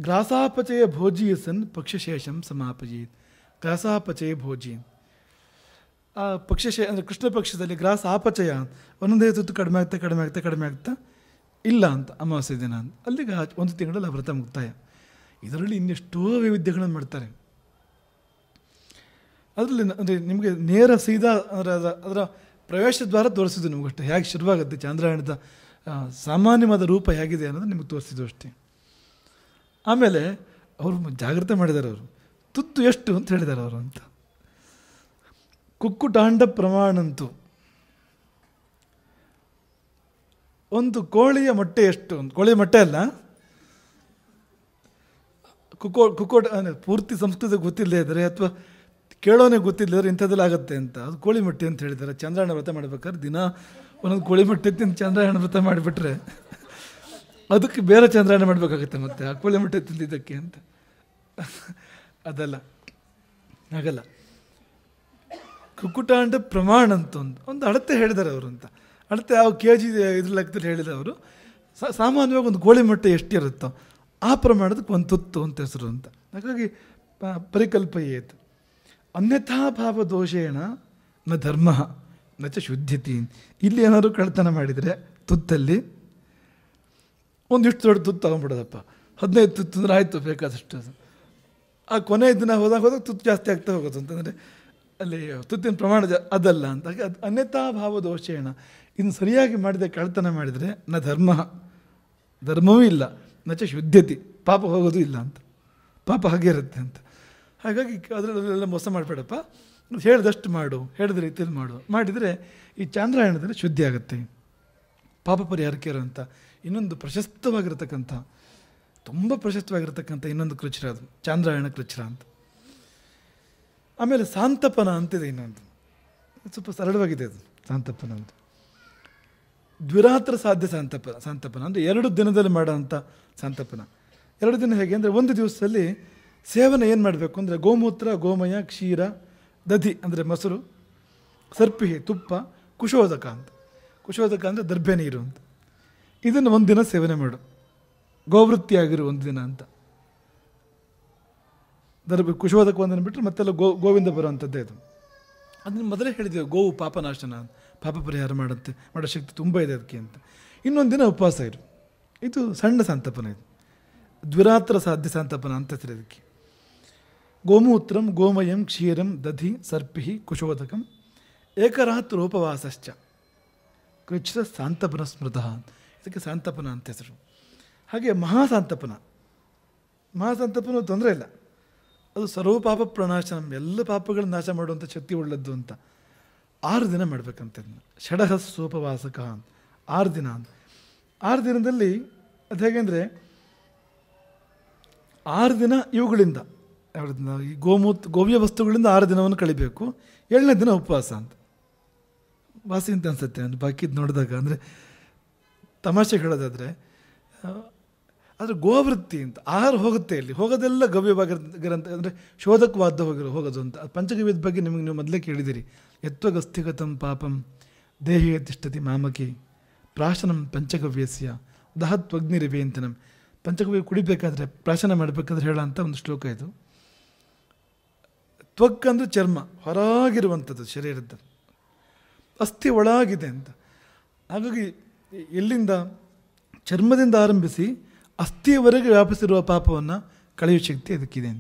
A: ಗ್ರಾಸಾಪಚಯ ಭೋಜಿಯ ಸನ್ ಪಕ್ಷಶೇಷಂ ಸಮಾಪಯೇತ್ ಗ್ರಾಸಾಪಚಯ ಭೋಜಿ ಆ ಪಕ್ಷಶೇ ಅಂದರೆ ಕೃಷ್ಣ ಪಕ್ಷದಲ್ಲಿ ಗ್ರಾಸ ಆಪಚಯ ಒಂದೊಂದೇ ತುತ್ತು ಕಡಿಮೆ ಆಗ್ತಾ ಕಡಿಮೆ ಆಗ್ತಾ ಕಡಿಮೆ ಆಗ್ತಾ ಇಲ್ಲ ಅಂತ ಅಮಾವಾಸ್ಯ ದಿನ ಅಂತ ಅಲ್ಲಿಗೆ ಒಂದು ತಿಂಗಳಲ್ಲಿ ಆ ವ್ರತ ಮುಕ್ತಾಯ ಇದರಲ್ಲಿ ಇನ್ನೆಷ್ಟೋ ವೈವಿಧ್ಯಗಳನ್ನು ಮಾಡ್ತಾರೆ ಅದರಲ್ಲಿ ಅಂದರೆ ನಿಮಗೆ ನೇರ ಸೀದಾ ಅಂದರೆ ಅದರ ಅದರ ಪ್ರವೇಶ ದ್ವಾರ ತೋರಿಸಿದ್ದು ಅಷ್ಟೇ ಹೇಗೆ ಶುರುವಾಗುತ್ತೆ ಚಾಂದ್ರಾಯಣದ ಸಾಮಾನ್ಯವಾದ ರೂಪ ಹೇಗಿದೆ ಅನ್ನೋದು ನಿಮಗೆ ತೋರಿಸಿದ್ದು ಅಷ್ಟೇ ಆಮೇಲೆ ಅವರು ಜಾಗ್ರತೆ ಮಾಡಿದ್ದಾರೆ ಅವರು ತುತ್ತು ಎಷ್ಟು ಅಂತ ಹೇಳಿದ್ದಾರೆ ಅವರು ಅಂತ ಕುಕ್ಕುಟಾಂಡ ಪ್ರಮಾಣಂತೂ ಒಂದು ಕೋಳಿಯ ಮೊಟ್ಟೆ ಎಷ್ಟು ಒಂದು ಕೋಳಿಯ ಮೊಟ್ಟೆ ಅಲ್ಲ ಕುಕೋ ಕುಕೋಟ ಪೂರ್ತಿ ಸಂಸ್ಕೃತ ಗೊತ್ತಿಲ್ಲದೆ ಇದ್ದರೆ ಅಥವಾ ಕೇಳೋನೆ ಗೊತ್ತಿಲ್ಲದ್ರೆ ಇಂಥದ್ದಲ್ಲ ಆಗುತ್ತೆ ಅಂತ ಅದು ಕೋಳಿ ಮೊಟ್ಟೆ ಅಂತ ಹೇಳಿದ್ದಾರೆ ಚಂದ್ರಾಯಣ ವ್ರತ ಮಾಡ್ಬೇಕಾದ್ರೆ ದಿನ ಒಂದೊಂದು ಕೋಳಿ ಮೊಟ್ಟೆ ತಿಂದು ಚಂದ್ರಾಯಣ ವ್ರತ ಮಾಡಿಬಿಟ್ರೆ ಅದಕ್ಕೆ ಬೇರೆ ಚಂದ್ರಾಯಣ ಮಾಡಬೇಕಾಗತ್ತೆ ಮತ್ತೆ ಆ ಕೋಳಿ ಮೊಟ್ಟೆ ತಿಂದಿದ್ದಕ್ಕೆ ಅಂತ ಅದಲ್ಲ ಹಾಗಲ್ಲ ಕುಕ್ಕುಟ ಅಂಡ ಪ್ರಮಾಣ ಅಂತ ಒಂದು ಒಂದು ಅಳತೆ ಹೇಳಿದ್ದಾರೆ ಅವರು ಅಂತ ಅಳತೆ ಅವು ಕೆ ಜಿ ಇದ್ರ ಲೆಕ್ಕದಲ್ಲಿ ಅವರು ಸಾಮಾನ್ಯವಾಗಿ ಒಂದು ಗೋಳಿ ಎಷ್ಟು ಎಷ್ಟಿರುತ್ತೋ ಆ ಪ್ರಮಾಣದಕ್ಕೆ ಒಂದು ತುತ್ತು ಅಂತ ಹೆಸರು ಅಂತ ಹಾಗಾಗಿ ಪರಿಕಲ್ಪ ಏತು ಅನ್ಯಥಾ ಭಾವ ದೋಷೇಣ ನ ಧರ್ಮ ಚ ಶುದ್ಧತಿ ಇಲ್ಲಿ ಏನಾದರೂ ಕಳ್ತನ ಮಾಡಿದರೆ ತುತ್ತಲ್ಲಿ ಒಂದಿಷ್ಟು ದೊಡ್ಡ ತುತ್ತು ತೊಗೊಂಡ್ಬಿಡೋದಪ್ಪ ಹದಿನೈದು ತುತ್ತು ಅಂದ್ರೆ ಆಯಿತು ಬೇಕಾದಷ್ಟು ಆ ಕೊನೆಯ ದಿನ ಹೋದಾಗ ಹೋದಾಗ ತುತ್ತು ಜಾಸ್ತಿ ಆಗ್ತಾ ಹೋಗೋದು ಅಂತಂದರೆ ಅಲ್ಲಿ ತುತ್ತಿನ ಪ್ರಮಾಣ ಅದಲ್ಲ ಅಂತ ಅದು ಅನ್ಯಥಾ ಭಾವ ದೋಷೇಣ ಇನ್ನು ಸರಿಯಾಗಿ ಮಾಡಿದೆ ಕಳ್ತನ ಮಾಡಿದರೆ ನ ಧರ್ಮ ಧರ್ಮವೂ ಇಲ್ಲ ನಚ ಶುದ್ಧತಿ ಪಾಪ ಹೋಗೋದು ಇಲ್ಲ ಅಂತ ಪಾಪ ಹಾಗೆ ಇರುತ್ತೆ ಅಂತ ಹಾಗಾಗಿ ಅದರಲ್ಲೆಲ್ಲ ಮೋಸ ಮಾಡಬೇಡಪ್ಪ ಹೇಳಿದಷ್ಟು ಮಾಡು ಹೇಳಿದ ರೀತಿಯಲ್ಲಿ ಮಾಡು ಮಾಡಿದರೆ ಈ ಚಾಂದ್ರಾಯಣದಲ್ಲಿ ಶುದ್ಧಿ ಆಗುತ್ತೆ ಪಾಪ ಪರಿಹಾರಕ್ಕೆ ಇರುವಂಥ ಇನ್ನೊಂದು ಪ್ರಶಸ್ತವಾಗಿರತಕ್ಕಂಥ ತುಂಬ ಪ್ರಶಸ್ತವಾಗಿರತಕ್ಕಂಥ ಇನ್ನೊಂದು ಕೃಚ್ರ ಅದು ಚಾಂದ್ರಾಯಣ ಕೃಚ್ರ ಅಂತ ಆಮೇಲೆ ಸಾಂತಪನ ಅಂತಿದೆ ಇನ್ನೊಂದು ಸ್ವಲ್ಪ ಸರಳವಾಗಿದೆ ಅದು ಸಾಂತಪನ ಅಂತ ದ್ವಿರಾತ್ರ ಸಾಧ್ಯ ಸಂತಪ ಸಂತಪನ ಅಂದರೆ ಎರಡು ದಿನದಲ್ಲಿ ಮಾಡೋಂಥ ಸಂತಪನ ಎರಡು ದಿನ ಹೇಗೆ ಅಂದರೆ ಒಂದು ದಿವಸದಲ್ಲಿ ಸೇವನೆ ಏನು ಮಾಡಬೇಕು ಅಂದರೆ ಗೋಮೂತ್ರ ಗೋಮಯ ಕ್ಷೀರ ದಧಿ ಅಂದರೆ ಮೊಸರು ಸರ್ಪಿಹಿ ತುಪ್ಪ ಕುಶೋದಕ ಅಂತ ಕುಶೋದಕ ಅಂದರೆ ದರ್ಭೆ ನೀರು ಅಂತ ಇದನ್ನು ಒಂದು ದಿನ ಸೇವನೆ ಮಾಡು ಗೋವೃತ್ತಿಯಾಗಿರು ಒಂದು ದಿನ ಅಂತ ದರ್ಭ ಕುಶೋದಕ ಒಂದನ್ನು ಬಿಟ್ಟರೆ ಮತ್ತೆಲ್ಲ ಗೋ ಗೋವಿಂದ ಬರುವಂಥದ್ದೇ ಅದು ಅದನ್ನು ಮೊದಲೇ ಹೇಳಿದ್ದೇವೆ ಗೋವು ಪಾಪನಾಶನ ಅಂತ ಪಾಪ ಪರಿಹಾರ ಮಾಡುತ್ತೆ ಮಾಡೋ ಶಕ್ತಿ ತುಂಬ ಇದೆ ಅದಕ್ಕೆ ಅಂತ ಇನ್ನೊಂದು ದಿನ ಉಪವಾಸ ಇರು ಇದು ಸಣ್ಣ ಸಂತಪನ ಇದು ದ್ವಿರಾತ್ರ ಸಾಧ್ಯ ಸಂತಪನ ಅಂತ ಹೆಸರು ಇದಕ್ಕೆ ಗೋಮೂತ್ರಂ ಗೋಮಯಂ ಕ್ಷೀರಂ ದಧಿ ಸರ್ಪಿಹಿ ಕುಶೋದಕಂ ಏಕರಾತ್ರೋಪವಾಸಶ್ಚ ಕೃಚ್ಛ ಸಾಂತಪನ ಸ್ಮೃತಃ ಇದಕ್ಕೆ ಸಾಂತಪನ ಅಂತ ಹೆಸರು ಹಾಗೆ ಮಹಾಸಾಂತಪನ ಮಹಾಸಾಂತಪನ ತೊಂದರೆ ಇಲ್ಲ ಅದು ಸರ್ವ ಪಾಪ ಪ್ರಣಾಶನ ಎಲ್ಲ ಪಾಪಗಳನ್ನ ನಾಶ ಮಾಡುವಂಥ ಶಕ್ತಿ ಉಳ್ಳದ್ದು ಅಂತ ಆರು ದಿನ ಮಾಡ್ಬೇಕಂತ ಷಡಹ ಸೋಪವಾಸಕ ಅಂತ ಆರು ದಿನ ಅಂತ ಆರು ದಿನದಲ್ಲಿ ಅದು ಅಂದರೆ ಆರು ದಿನ ಇವುಗಳಿಂದ ಈ ಗೋಮೂತ್ ಗೋವ್ಯ ವಸ್ತುಗಳಿಂದ ಆರು ದಿನವನ್ನು ಕಳಿಬೇಕು ಏಳನೇ ದಿನ ಉಪವಾಸ ಅಂತ ವಾಸಿ ಅಂತ ಅನ್ಸುತ್ತೆ ಬಾಕಿ ಬಾಕಿದ್ದು ನೋಡಿದಾಗ ಅಂದರೆ ತಮಾಷೆ ಹೇಳೋದಾದರೆ ಆದರೆ ಗೋವೃತ್ತಿ ಅಂತ ಆಹಾರ ಹೋಗುತ್ತೆ ಇಲ್ಲಿ ಹೋಗೋದೆಲ್ಲ ಗವ್ಯವಾಗಿರ ಗ್ರಂಥ ಅಂದರೆ ಶೋಧಕವಾದ ಹೋಗಿರೋ ಹೋಗೋದು ಅಂತ ಪಂಚಗವ್ಯದ ಬಗ್ಗೆ ನಿಮಗೆ ನೀವು ಮೊದಲೇ ಕೇಳಿದಿರಿ ಯತ್ವಗಸ್ಥಿಗತಂ ಪಾಪಂ ದೇಹೇ ತಿಷ್ಟತಿ ಮಾಮಕಿ ಪ್ರಾಶನಂ ಪಂಚಗವ್ಯಸ್ಯ ದಹತ್ವಗ್ನಿರಿವೇಂತನಂ ಪಂಚಗವ್ಯ ಕುಡಿಬೇಕಾದ್ರೆ ಪ್ರಾಶನ ಮಾಡಬೇಕಾದ್ರೆ ಹೇಳೋಂಥ ಒಂದು ಶ್ಲೋಕ ಇದು ತ್ವಕ್ ಅಂದರೆ ಚರ್ಮ ಹೊರಗಿರುವಂಥದ್ದು ಶರೀರದ ಅಸ್ಥಿ ಒಳಗಿದೆ ಅಂತ ಹಾಗಾಗಿ ಎಲ್ಲಿಂದ ಚರ್ಮದಿಂದ ಆರಂಭಿಸಿ ಅಸ್ಥಿಯವರೆಗೆ ವ್ಯಾಪಿಸಿರುವ ಪಾಪವನ್ನು ಕಳೆಯುವ ಶಕ್ತಿ ಅದಕ್ಕಿದೆ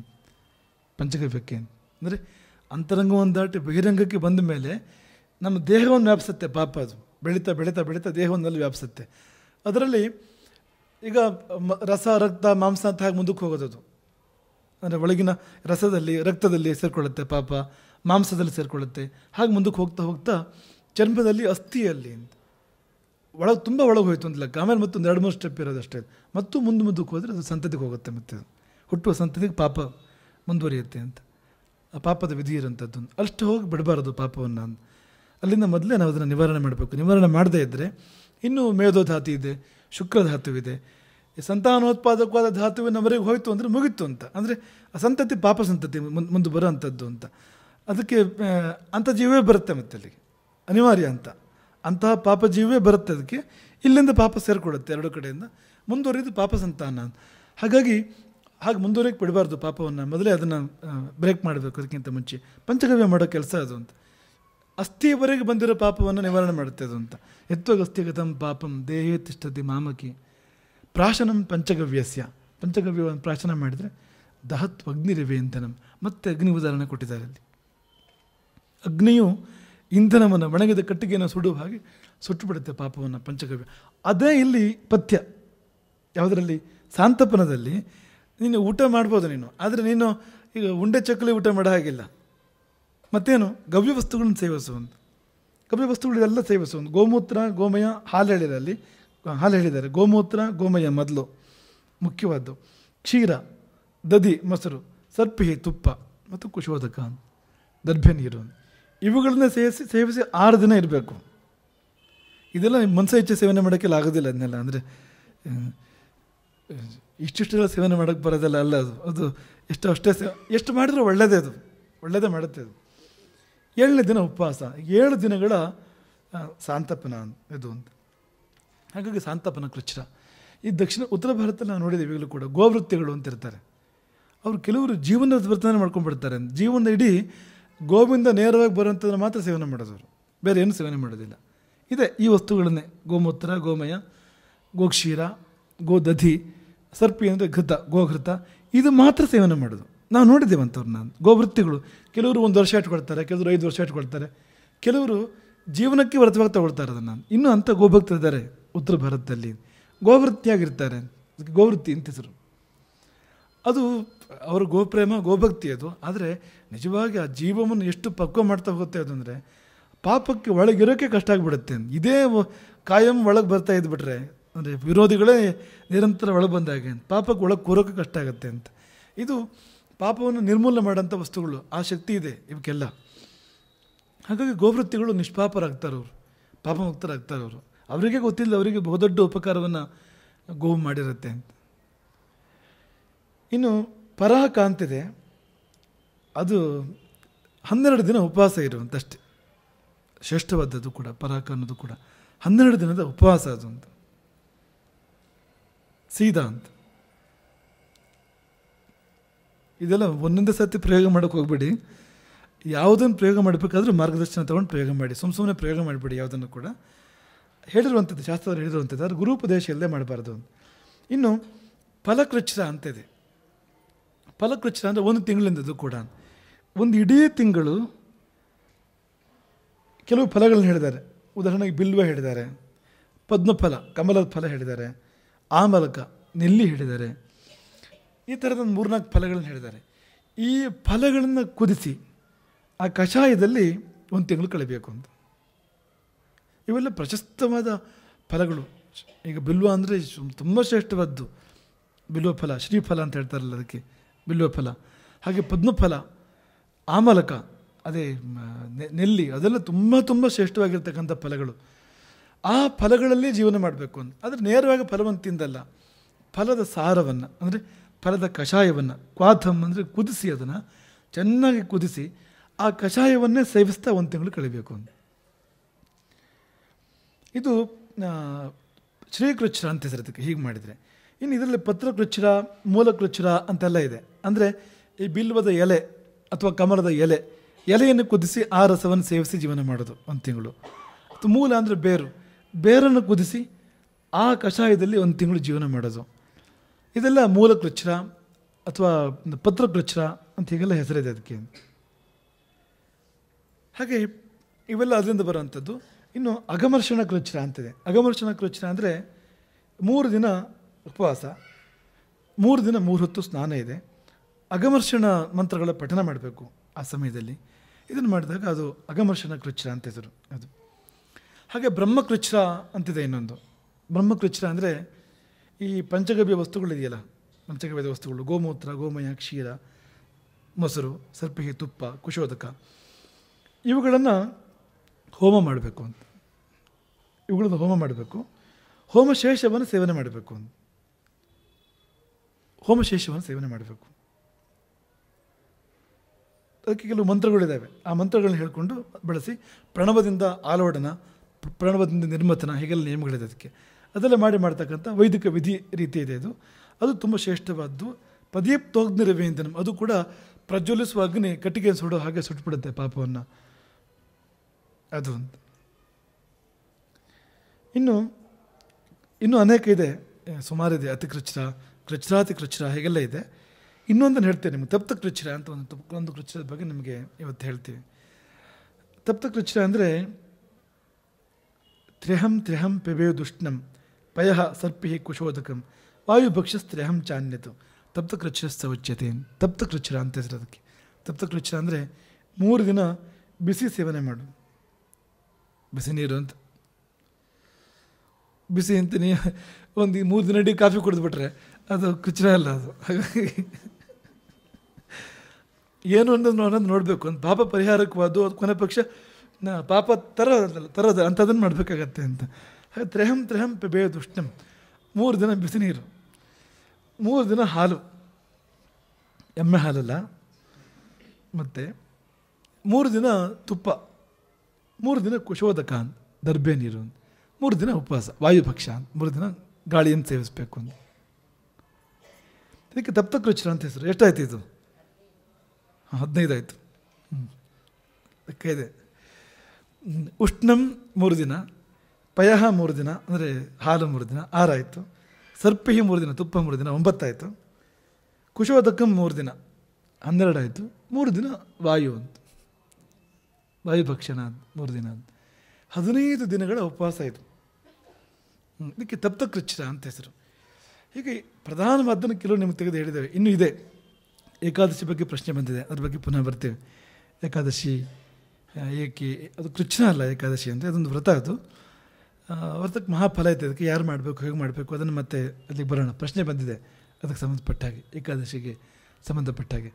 A: ಪಂಚಗವ್ಯಕ್ಕೆ ಅಂದರೆ ಅಂತರಂಗವನ್ನು ದಾಟಿ ಬಹಿರಂಗಕ್ಕೆ ಬಂದ ಮೇಲೆ ನಮ್ಮ ದೇಹವನ್ನು ವ್ಯಾಪಿಸುತ್ತೆ ಪಾಪ ಅದು ಬೆಳೀತಾ ಬೆಳೀತಾ ಬೆಳೀತಾ ದೇಹವನ್ನಲ್ಲಿ ವ್ಯಾಪಿಸುತ್ತೆ ಅದರಲ್ಲಿ ಈಗ ರಸ ರಕ್ತ ಮಾಂಸ ಅಂತ ಹಾಗೆ ಮುಂದಕ್ಕೆ ಹೋಗೋದದು ಅಂದರೆ ಒಳಗಿನ ರಸದಲ್ಲಿ ರಕ್ತದಲ್ಲಿ ಸೇರಿಕೊಳ್ಳುತ್ತೆ ಪಾಪ ಮಾಂಸದಲ್ಲಿ ಸೇರಿಕೊಳ್ಳುತ್ತೆ ಹಾಗೆ ಮುಂದಕ್ಕೆ ಹೋಗ್ತಾ ಹೋಗ್ತಾ ಚರ್ಮದಲ್ಲಿ ಅಸ್ಥಿಯಲ್ಲಿ ಅಂತ ಒಳಗೆ ತುಂಬ ಒಳಗೆ ಹೋಯಿತು ಅಂತ ಲೆಕ್ಕ ಆಮೇಲೆ ಮತ್ತೊಂದು ಎರಡು ಮೂರು ಸ್ಟೆಪ್ ಇರೋದಷ್ಟೇ ಮತ್ತು ಮುಂದೆ ಮುಂದಕ್ಕೆ ಹೋದರೆ ಅದು ಸಂತತಿಗೆ ಹೋಗುತ್ತೆ ಮತ್ತೆ ಹುಟ್ಟುವ ಸಂತತಿಗೆ ಪಾಪ ಮುಂದುವರಿಯುತ್ತೆ ಅಂತ ಪಾಪದ ವಿಧಿ ಇರೋವಂಥದ್ದು ಅಷ್ಟು ಹೋಗಿ ಬಿಡಬಾರದು ಪಾಪವನ್ನು ಅಲ್ಲಿಂದ ಮೊದಲೇ ನಾವು ಅದನ್ನು ನಿವಾರಣೆ ಮಾಡಬೇಕು ನಿವಾರಣೆ ಮಾಡದೇ ಇದ್ದರೆ ಇನ್ನೂ ಮೇಧೋ ಧಾತು ಇದೆ ಶುಕ್ರ ಧಾತುವಿದೆ ಸಂತಾನೋತ್ಪಾದಕವಾದ ಧಾತುವಿನವರೆಗೆ ಹೋಯಿತು ಅಂದರೆ ಮುಗಿತು ಅಂತ ಅಂದರೆ ಆ ಸಂತತಿ ಪಾಪ ಸಂತತಿ ಮುಂದೆ ಬರೋ ಅಂಥದ್ದು ಅಂತ ಅದಕ್ಕೆ ಅಂಥ ಜೀವವೇ ಬರುತ್ತೆ ಮತ್ತೆ ಅಲ್ಲಿಗೆ ಅನಿವಾರ್ಯ ಅಂತ ಅಂತಹ ಪಾಪ ಜೀವವೇ ಬರುತ್ತೆ ಅದಕ್ಕೆ ಇಲ್ಲಿಂದ ಪಾಪ ಸೇರಿಕೊಡುತ್ತೆ ಎರಡು ಕಡೆಯಿಂದ ಮುಂದುವರಿದು ಪಾಪ ಸಂತಾನ ಹಾಗಾಗಿ ಹಾಗೆ ಮುಂದುವರೆಗೆ ಬಿಡಬಾರ್ದು ಪಾಪವನ್ನು ಮೊದಲೇ ಅದನ್ನು ಬ್ರೇಕ್ ಮಾಡಬೇಕು ಅದಕ್ಕಿಂತ ಮುಂಚೆ ಪಂಚಗವ್ಯ ಮಾಡೋ ಕೆಲಸ ಅದು ಅಂತ ಅಸ್ಥಿಯವರೆಗೆ ಬಂದಿರೋ ಪಾಪವನ್ನು ನಿವಾರಣೆ ಮಾಡುತ್ತೆ ಅದು ಅಂತ ಎತ್ವಗಸ್ತಿಗತಂ ಅಸ್ಥಿಗತಂ ಪಾಪಂ ದೇಹೇ ತಿಷ್ಠತಿ ಮಾಮಕಿ ಪ್ರಾಶನಂ ಪಂಚಗವ್ಯಸ್ಯ ಪಂಚಗವ್ಯವನ್ನು ಪ್ರಾಶನ ಮಾಡಿದರೆ ದಹತ್ವ ಅಗ್ನಿರಿವೆ ಇಂಧನಂ ಮತ್ತೆ ಅಗ್ನಿ ಉದಾಹರಣೆ ಕೊಟ್ಟಿದ್ದಾರೆ ಅಲ್ಲಿ ಅಗ್ನಿಯು ಇಂಧನವನ್ನು ಒಣಗಿದ ಕಟ್ಟಿಗೆಯನ್ನು ಸುಡುವ ಹಾಗೆ ಸುಟ್ಟು ಬಿಡುತ್ತೆ ಪಾಪವನ್ನು ಪಂಚಗವ್ಯ ಅದೇ ಇಲ್ಲಿ ಪಥ್ಯ ಯಾವುದರಲ್ಲಿ ಸಾಂತಪನದಲ್ಲಿ ನೀನು ಊಟ ಮಾಡ್ಬೋದು ನೀನು ಆದರೆ ನೀನು ಈಗ ಉಂಡೆ ಚಕ್ಕಲಿ ಊಟ ಮಾಡೋ ಹಾಗಿಲ್ಲ ಮತ್ತೇನು ಗವ್ಯ ವಸ್ತುಗಳನ್ನು ಸೇವಿಸು ಗವ್ಯ ವಸ್ತುಗಳೆಲ್ಲ ಸೇವಿಸುವುದು ಗೋಮೂತ್ರ ಗೋಮಯ ಹಾಲು ಹೇಳಿದೆ ಅಲ್ಲಿ ಹಾಲು ಹೇಳಿದ್ದಾರೆ ಗೋಮೂತ್ರ ಗೋಮಯ ಮೊದಲು ಮುಖ್ಯವಾದ್ದು ಕ್ಷೀರ ದದಿ ಮೊಸರು ಸರ್ಪಿಹಿ ತುಪ್ಪ ಮತ್ತು ಕುಶೋದಕ ದರ್ಭ್ಯ ನೀರು ಇವುಗಳನ್ನ ಸೇವಿಸಿ ಸೇವಿಸಿ ಆರು ದಿನ ಇರಬೇಕು ಇದೆಲ್ಲ ಮನಸ್ಸು ಹೆಚ್ಚು ಸೇವನೆ ಮಾಡೋಕ್ಕೆಲ್ಲ ಆಗೋದಿಲ್ಲ ಅದನ್ನೆಲ್ಲ ಅಂದರೆ ಇಷ್ಟಿಷ್ಟೆಲ್ಲ ಸೇವನೆ ಮಾಡೋಕ್ಕೆ ಬರೋದಲ್ಲ ಅಲ್ಲ ಅದು ಅದು ಎಷ್ಟು ಅಷ್ಟೇ ಸೇವ ಎಷ್ಟು ಮಾಡಿದ್ರೂ ಒಳ್ಳೆಯದೇ ಅದು ಒಳ್ಳೆಯದೇ ಮಾಡುತ್ತೆ ಅದು ಏಳನೇ ದಿನ ಉಪವಾಸ ಏಳು ದಿನಗಳ ಸಾಂತಪನ ಇದು ಅಂತ ಹಾಗಾಗಿ ಸಾಂತಪನ ಕೃಚ್ಛ ಈ ದಕ್ಷಿಣ ಉತ್ತರ ಭಾರತದಲ್ಲಿ ನಾವು ನೋಡಿದ್ದೀವಿ ಈಗಲೂ ಕೂಡ ಗೋವೃತ್ತಿಗಳು ಅಂತಿರ್ತಾರೆ ಅವರು ಕೆಲವರು ಜೀವನದ ವರ್ತನೆ ಮಾಡ್ಕೊಂಡ್ಬಿಡ್ತಾರೆ ಜೀವನದ ಇಡೀ ಗೋವಿಂದ ನೇರವಾಗಿ ಬರುವಂಥದ್ದನ್ನು ಮಾತ್ರ ಸೇವನೆ ಮಾಡೋದವರು ಬೇರೆ ಏನು ಸೇವನೆ ಮಾಡೋದಿಲ್ಲ ಇದೆ ಈ ವಸ್ತುಗಳನ್ನೇ ಗೋಮೂತ್ರ ಗೋಮಯ ಗೋಕ್ಷೀರ ಗೋದಧಿ ಸರ್ಪಿ ಅಂದರೆ ಘೃತ ಗೋಘೃತ ಇದು ಮಾತ್ರ ಸೇವನೆ ಮಾಡೋದು ನಾವು ನೋಡಿದ್ದೇವೆ ನಾನು ಗೋವೃತ್ತಿಗಳು ಕೆಲವರು ಒಂದು ವರ್ಷ ಇಟ್ಕೊಳ್ತಾರೆ ಕೆಲವರು ಐದು ವರ್ಷ ಇಟ್ಕೊಳ್ತಾರೆ ಕೆಲವರು ಜೀವನಕ್ಕೆ ವ್ರತವಾಗಿ ತಗೊಳ್ತಾರೆ ಅದನ್ನು ಇನ್ನೂ ಅಂಥ ಇದ್ದಾರೆ ಉತ್ತರ ಭಾರತದಲ್ಲಿ ಗೋವೃತ್ತಿಯಾಗಿರ್ತಾರೆ ಗೋವೃತ್ತಿ ಅಂತ ಹೆಸರು ಅದು ಅವರು ಗೋಪ್ರೇಮ ಗೋಭಕ್ತಿ ಅದು ಆದರೆ ನಿಜವಾಗಿ ಆ ಜೀವವನ್ನು ಎಷ್ಟು ಪಕ್ವ ಮಾಡ್ತಾ ಹೋಗುತ್ತೆ ಅದು ಅಂದರೆ ಪಾಪಕ್ಕೆ ಒಳಗಿರೋಕ್ಕೆ ಕಷ್ಟ ಆಗಿಬಿಡುತ್ತೆ ಇದೇ ಕಾಯಂ ಒಳಗೆ ಬರ್ತಾ ಇದ್ಬಿಟ್ರೆ ಅಂದರೆ ವಿರೋಧಿಗಳೇ ನಿರಂತರ ಒಳಗೆ ಬಂದಾಗೆ ಅಂತ ಪಾಪಕ್ಕೆ ಒಳಗೆ ಕೂರೋಕೆ ಕಷ್ಟ ಆಗುತ್ತೆ ಅಂತ ಇದು ಪಾಪವನ್ನು ನಿರ್ಮೂಲನೆ ಮಾಡೋಂಥ ವಸ್ತುಗಳು ಆ ಶಕ್ತಿ ಇದೆ ಇವಕ್ಕೆಲ್ಲ ಹಾಗಾಗಿ ಗೋವೃತ್ತಿಗಳು ನಿಷ್ಪಾಪರಾಗ್ತಾರೆ ಅವರು ಪಾಪಮುಕ್ತರಾಗ್ತಾರೆ ಅವರು ಅವರಿಗೆ ಗೊತ್ತಿಲ್ಲ ಅವರಿಗೆ ಬಹುದೊಡ್ಡ ಉಪಕಾರವನ್ನು ಗೋವು ಮಾಡಿರುತ್ತೆ ಅಂತ ಇನ್ನು ಪರಹ ಕಾಂತಿದೆ ಅದು ಹನ್ನೆರಡು ದಿನ ಉಪವಾಸ ಇರುವಂತಷ್ಟೇ ಶ್ರೇಷ್ಠವಾದದ್ದು ಕೂಡ ಪರಾಕ ಅನ್ನೋದು ಕೂಡ ಹನ್ನೆರಡು ದಿನದ ಉಪವಾಸ ಅದು ಅಂತ ಸೀದಾ ಅಂತ ಇದೆಲ್ಲ ಒಂದೊಂದೇ ಸರ್ತಿ ಪ್ರಯೋಗ ಮಾಡೋಕ್ಕೆ ಹೋಗ್ಬೇಡಿ ಯಾವುದನ್ನು ಪ್ರಯೋಗ ಮಾಡಬೇಕಾದ್ರೂ ಮಾರ್ಗದರ್ಶನ ತಗೊಂಡು ಪ್ರಯೋಗ ಮಾಡಿ ಸುಮ್ಮ ಸುಮ್ಮನೆ ಪ್ರಯೋಗ ಮಾಡಿಬಿಡಿ ಯಾವುದನ್ನು ಕೂಡ ಹೇಳಿರುವಂಥದ್ದು ಶಾಸ್ತ್ರ ಹೇಳಿರುವಂಥದ್ದು ಅದು ಗುರುಪದೇಶ ಇಲ್ಲದೆ ಮಾಡಬಾರ್ದು ಇನ್ನು ಅಂತ ಇದೆ ಫಲಕೃಚ್ಛ ಅಂದರೆ ಒಂದು ತಿಂಗಳಿಂದದ್ದು ಕೂಡ ಒಂದು ಇಡೀ ತಿಂಗಳು ಕೆಲವು ಫಲಗಳನ್ನ ಹೇಳಿದ್ದಾರೆ ಉದಾಹರಣೆಗೆ ಬಿಲ್ವ ಹೇಳಿದ್ದಾರೆ ಪದ್ಮಫಲ ಕಮಲದ ಫಲ ಹೇಳಿದ್ದಾರೆ ಆ ಮೂಲಕ ನೆಲ್ಲಿ ಹಿಡಿದರೆ ಈ ಥರದ ಮೂರ್ನಾಲ್ಕು ಫಲಗಳನ್ನು ಹೇಳಿದ್ದಾರೆ ಈ ಫಲಗಳನ್ನು ಕುದಿಸಿ ಆ ಕಷಾಯದಲ್ಲಿ ಒಂದು ತಿಂಗಳು ಕಳಿಬೇಕು ಅಂತ ಇವೆಲ್ಲ ಪ್ರಶಸ್ತವಾದ ಫಲಗಳು ಈಗ ಬಿಲ್ವ ಅಂದರೆ ತುಂಬ ಶ್ರೇಷ್ಠವಾದ್ದು ಬಿಲ್ವ ಫಲ ಶ್ರೀಫಲ ಅಂತ ಹೇಳ್ತಾರಲ್ಲ ಅದಕ್ಕೆ ಬಿಲ್ವ ಫಲ ಹಾಗೆ ಪದ್ಮಫಲ ಆಮಲಕ ಅದೇ ನೆಲ್ಲಿ ಅದೆಲ್ಲ ತುಂಬ ತುಂಬ ಶ್ರೇಷ್ಠವಾಗಿರ್ತಕ್ಕಂಥ ಫಲಗಳು ಆ ಫಲಗಳಲ್ಲಿ ಜೀವನ ಮಾಡಬೇಕು ಅಂತ ಆದರೆ ನೇರವಾಗಿ ಫಲವನ್ನು ತಿಂದಲ್ಲ ಫಲದ ಸಾರವನ್ನು ಅಂದರೆ ಫಲದ ಕಷಾಯವನ್ನು ಕ್ವಾಥಮ್ ಅಂದರೆ ಕುದಿಸಿ ಅದನ್ನು ಚೆನ್ನಾಗಿ ಕುದಿಸಿ ಆ ಕಷಾಯವನ್ನೇ ಸೇವಿಸ್ತಾ ಒಂದು ತಿಂಗಳು ಕಳಿಬೇಕು ಅಂತ ಇದು ಶ್ರೀಕೃಚ್ಛರ ಅಂತ ಹೆಸರದಕ್ಕೆ ಹೀಗೆ ಮಾಡಿದರೆ ಇನ್ನು ಇದರಲ್ಲಿ ಪತ್ರಕೃಚ್ಛರ ಮೂಲಕೃಚ್ಛರ ಅಂತೆಲ್ಲ ಇದೆ ಅಂದರೆ ಈ ಬಿಲ್ವದ ಎಲೆ ಅಥವಾ ಕಮಲದ ಎಲೆ ಎಲೆಯನ್ನು ಕುದಿಸಿ ಆ ರಸವನ್ನು ಸೇವಿಸಿ ಜೀವನ ಮಾಡೋದು ಒಂದು ತಿಂಗಳು ಅಥವಾ ಮೂಲ ಅಂದರೆ ಬೇರು ಬೇರನ್ನು ಕುದಿಸಿ ಆ ಕಷಾಯದಲ್ಲಿ ಒಂದು ತಿಂಗಳು ಜೀವನ ಮಾಡೋದು ಇದೆಲ್ಲ ಮೂಲ ಕೃಚ್ಛ್ರ ಅಥವಾ ಪತ್ರ ಕೃಚ್ಛ್ರ ಅಂತ ಹೀಗೆಲ್ಲ ಹೆಸರಿದೆ ಅದಕ್ಕೆ ಹಾಗೆ ಇವೆಲ್ಲ ಅದರಿಂದ ಬರುವಂಥದ್ದು ಇನ್ನು ಅಗಮರ್ಷಣ ಕೃಚ್ಛ್ರ ಅಂತಿದೆ ಅಗಮರ್ಷಣ ಕೃಚ್ಛ್ರ ಅಂದರೆ ಮೂರು ದಿನ ಉಪವಾಸ ಮೂರು ದಿನ ಮೂರು ಹೊತ್ತು ಸ್ನಾನ ಇದೆ ಅಗಮರ್ಷಣ ಮಂತ್ರಗಳ ಪಠನ ಮಾಡಬೇಕು ಆ ಸಮಯದಲ್ಲಿ ಇದನ್ನು ಮಾಡಿದಾಗ ಅದು ಅಗಮರ್ಷಣ ಕೃಚ್ಛ್ರ ಅಂತ ಹೆಸರು ಅದು ಹಾಗೆ ಬ್ರಹ್ಮಕೃಚ್ಛ್ರ ಅಂತಿದೆ ಇನ್ನೊಂದು ಬ್ರಹ್ಮಕೃಚ್ಛ್ರ ಅಂದರೆ ಈ ಪಂಚಗವ್ಯ ವಸ್ತುಗಳಿದೆಯಲ್ಲ ಪಂಚಗವ್ಯದ ವಸ್ತುಗಳು ಗೋಮೂತ್ರ ಗೋಮಯ ಕ್ಷೀರ ಮೊಸರು ಸರ್ಪಿಗೆ ತುಪ್ಪ ಕುಶೋದಕ ಇವುಗಳನ್ನು ಹೋಮ ಮಾಡಬೇಕು ಅಂತ ಇವುಗಳನ್ನು ಹೋಮ ಮಾಡಬೇಕು ಹೋಮಶೇಷವನ್ನು ಸೇವನೆ ಮಾಡಬೇಕು ಅಂತ ಹೋಮಶೇಷವನ್ನು ಸೇವನೆ ಮಾಡಬೇಕು ಅದಕ್ಕೆ ಕೆಲವು ಮಂತ್ರಗಳಿದ್ದಾವೆ ಆ ಮಂತ್ರಗಳನ್ನ ಹೇಳಿಕೊಂಡು ಬಳಸಿ ಪ್ರಣವದಿಂದ ಆಲೋಡನ ಪ್ರಾಣಬದ್ಧ ನಿರ್ಮತನ ಹೀಗೆಲ್ಲ ನಿಯಮಗಳಿದೆ ಅದಕ್ಕೆ ಅದೆಲ್ಲ ಮಾಡಿ ಮಾಡ್ತಕ್ಕಂಥ ವೈದಿಕ ವಿಧಿ ರೀತಿ ಇದೆ ಅದು ಅದು ತುಂಬ ಶ್ರೇಷ್ಠವಾದ್ದು ಪದೀಪ್ತೋಗ್ನಿರವೇಂದನಂ ಅದು ಕೂಡ ಪ್ರಜ್ವಲಿಸುವ ಅಗ್ನಿ ಕಟ್ಟಿಗೆ ಸುಡೋ ಹಾಗೆ ಸುಟ್ಬಿಡುತ್ತೆ ಪಾಪವನ್ನು ಅದು ಅಂತ ಇನ್ನು ಇನ್ನೂ ಅನೇಕ ಇದೆ ಸುಮಾರಿದೆ ಅತಿ ಕೃಚ್ರ ಕೃಚ್ರಾತಿ ಕೃಚ್ರ ಹೀಗೆಲ್ಲ ಇದೆ ಇನ್ನೊಂದನ್ನು ಹೇಳ್ತೇನೆ ನಿಮಗೆ ತಪ್ತ ಕೃಚ್ರ ಅಂತ ಒಂದು ಒಂದು ಕೃಚ್ರದ ಬಗ್ಗೆ ನಿಮಗೆ ಇವತ್ತು ಹೇಳ್ತೀವಿ ತಪ್ತ ಕೃಚ್ರ ಅಂದರೆ ತ್ರಿಹಂ ತ್ರ್ಯಹಂ ದುಷ್ಣಂ ಪಯ ಸರ್ಪಿ ಕುಶೋದಕಂ ತ್ರಯಹಂ ಚಾನ್ಯತು ತಪ್ತ ಕೃಚ್ಛಸ್ಥ ಉಚ್ಯತೆ ತಪ್ತ ಕೃಚ್ಛರ ಅಂತ ಹೆಸರು ಅದಕ್ಕೆ ತಪ್ತ ಕೃಚ್ಛರ ಅಂದರೆ ಮೂರು ದಿನ ಬಿಸಿ ಸೇವನೆ ಮಾಡು ಬಿಸಿ ನೀರು ಅಂತ ಬಿಸಿ ಅಂತ ನೀ ಒಂದು ಮೂರು ದಿನ ಇಡೀ ಕಾಫಿ ಕುಡಿದ್ಬಿಟ್ರೆ ಅದು ಕೃಚ್ಛರ ಅಲ್ಲ ಅದು ಹಾಗಾಗಿ <laughs> ಏನು ಅನ್ನೋದು ನೋಡಬೇಕು ಅಂತ ಪಾಪ ಪರಿಹಾರಕ್ಕೂ ಅದು ಕೊನೆ ಪಕ್ಷ ಪಾಪ ತರೋದಲ್ಲ ತರೋದು ಅಂಥದನ್ನು ಮಾಡಬೇಕಾಗತ್ತೆ ಅಂತ ತ್ರೆಹಂ ತ್ರೆಹಂ ಬೇಯೋದು ದುಷ್ಟಂ ಮೂರು ದಿನ ಬಿಸಿ ನೀರು ಮೂರು ದಿನ ಹಾಲು ಎಮ್ಮೆ ಹಾಲಲ್ಲ ಮತ್ತು ಮೂರು ದಿನ ತುಪ್ಪ ಮೂರು ದಿನ ಕುಶೋದಕ ಅಂತ ದರ್ಬೆ ನೀರು ಅಂತ ಮೂರು ದಿನ ಉಪವಾಸ ವಾಯುಭಕ್ಷ ಅಂತ ಮೂರು ದಿನ ಗಾಳಿಯನ್ನು ಸೇವಿಸಬೇಕು ಅಂತ ಇದಕ್ಕೆ ತಪ್ತಕೃಚ್ರ ಅಂತ ಹೆಸರು ಎಷ್ಟಾಯ್ತು ಇದು ಹದಿನೈದು ಆಯಿತು ಹ್ಞೂ ಇದೆ ಉಷ್ಣಂ ಮೂರು ದಿನ ಪಯಹ ಮೂರು ದಿನ ಅಂದರೆ ಹಾಲು ಮೂರು ದಿನ ಆರಾಯಿತು ಸರ್ಪಿಹಿ ಮೂರು ದಿನ ತುಪ್ಪ ಮೂರು ದಿನ ಒಂಬತ್ತಾಯಿತು ಕುಶೋದಕಂ ಮೂರು ದಿನ ಹನ್ನೆರಡಾಯಿತು ಮೂರು ದಿನ ವಾಯು ಅಂತ ವಾಯು ಭಕ್ಷಣ ಮೂರು ದಿನ ಅಂತ ಹದಿನೈದು ದಿನಗಳ ಉಪವಾಸ ಇದು ಇದಕ್ಕೆ ತಪ್ತಕೃಚ್ಛ ಅಂತ ಹೆಸರು ಹೀಗೆ ಪ್ರಧಾನವಾದನ ಕೆಲವು ನಿಮಗೆ ತೆಗೆದು ಹೇಳಿದ್ದೇವೆ ಇನ್ನೂ ಇದೆ ಏಕಾದಶಿ ಬಗ್ಗೆ ಪ್ರಶ್ನೆ ಬಂದಿದೆ ಅದ್ರ ಬಗ್ಗೆ ಪುನಃ ಬರ್ತೇವೆ ಏಕಾದಶಿ ಏಕೆ ಅದು ಕೃಚ್ಛನ ಅಲ್ಲ ಏಕಾದಶಿ ಅಂದರೆ ಅದೊಂದು ವ್ರತ ಅದು ವ್ರತಕ್ಕೆ ಮಹಾಫಲ ಐತೆ ಅದಕ್ಕೆ ಯಾರು ಮಾಡಬೇಕು ಹೇಗೆ ಮಾಡಬೇಕು ಅದನ್ನು ಮತ್ತೆ ಅಲ್ಲಿಗೆ ಬರೋಣ ಪ್ರಶ್ನೆ ಬಂದಿದೆ ಅದಕ್ಕೆ ಸಂಬಂಧಪಟ್ಟ ಹಾಗೆ ಏಕಾದಶಿಗೆ ಸಂಬಂಧಪಟ್ಟ ಹಾಗೆ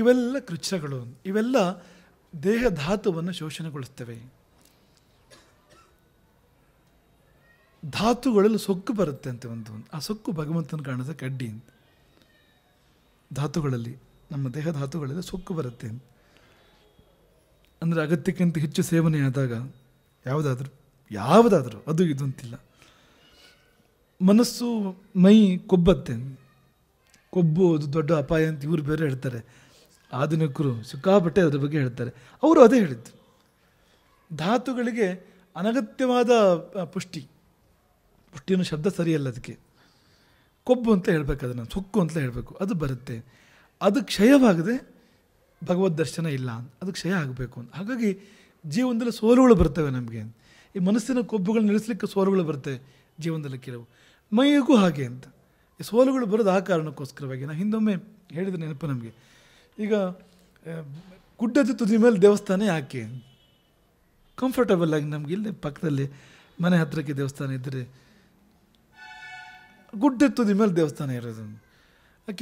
A: ಇವೆಲ್ಲ ಕೃಚ್ಛಗಳು ಇವೆಲ್ಲ ದೇಹ ಧಾತುವನ್ನು ಶೋಷಣೆಗೊಳಿಸ್ತವೆ ಧಾತುಗಳಲ್ಲಿ ಸೊಕ್ಕು ಬರುತ್ತೆ ಅಂತ ಒಂದು ಆ ಸೊಕ್ಕು ಭಗವಂತನ ಕಡ್ಡಿ ಅಡ್ಡಿ ಧಾತುಗಳಲ್ಲಿ ನಮ್ಮ ದೇಹ ಧಾತುಗಳಲ್ಲಿ ಸೊಕ್ಕು ಬರುತ್ತೆ ಅಂತ ಅಂದರೆ ಅಗತ್ಯಕ್ಕಿಂತ ಹೆಚ್ಚು ಸೇವನೆಯಾದಾಗ ಯಾವುದಾದ್ರೂ ಯಾವುದಾದರೂ ಅದು ಇದು ಅಂತಿಲ್ಲ ಮನಸ್ಸು ಮೈ ಕೊಬ್ಬತ್ತೆ ಕೊಬ್ಬು ಅದು ದೊಡ್ಡ ಅಪಾಯ ಅಂತ ಇವರು ಬೇರೆ ಹೇಳ್ತಾರೆ ಆಧುನಿಕರು ಸಿಕ್ಕಾಪಟ್ಟೆ ಅದ್ರ ಬಗ್ಗೆ ಹೇಳ್ತಾರೆ ಅವರು ಅದೇ ಹೇಳಿದ್ದು ಧಾತುಗಳಿಗೆ ಅನಗತ್ಯವಾದ ಪುಷ್ಟಿ ಪುಷ್ಟಿಯನ್ನು ಶಬ್ದ ಸರಿಯಲ್ಲ ಅದಕ್ಕೆ ಕೊಬ್ಬು ಅಂತ ಹೇಳಬೇಕು ಅದನ್ನು ಸುಕ್ಕು ಅಂತ ಹೇಳಬೇಕು ಅದು ಬರುತ್ತೆ ಅದು ಕ್ಷಯವಾಗದೆ ಭಗವದ್ ದರ್ಶನ ಇಲ್ಲ ಅಂತ ಅದಕ್ಕೆ ಕ್ಷಯ ಆಗಬೇಕು ಅಂತ ಹಾಗಾಗಿ ಜೀವನದಲ್ಲಿ ಸೋಲುಗಳು ಬರ್ತವೆ ನಮಗೆ ಈ ಮನಸ್ಸಿನ ಕೊಬ್ಬುಗಳು ನಿಲ್ಲಿಸಲಿಕ್ಕೆ ಸೋಲುಗಳು ಬರ್ತವೆ ಜೀವನದಲ್ಲಿ ಕೆಲವು ಮೈಗೂ ಹಾಗೆ ಅಂತ ಈ ಸೋಲುಗಳು ಬರೋದು ಆ ಕಾರಣಕ್ಕೋಸ್ಕರವಾಗಿ ನಾನು ಹಿಂದೊಮ್ಮೆ ಹೇಳಿದ ನೆನಪು ನಮಗೆ ಈಗ ಗುಡ್ಡದ ತುದಿ ಮೇಲೆ ದೇವಸ್ಥಾನ ಯಾಕೆ ಕಂಫರ್ಟಬಲ್ ಆಗಿ ನಮಗೆ ಇಲ್ಲಿ ಪಕ್ಕದಲ್ಲಿ ಮನೆ ಹತ್ತಿರಕ್ಕೆ ದೇವಸ್ಥಾನ ಇದ್ದರೆ ಗುಡ್ಡದ ತುದಿ ಮೇಲೆ ದೇವಸ್ಥಾನ ಇರೋದು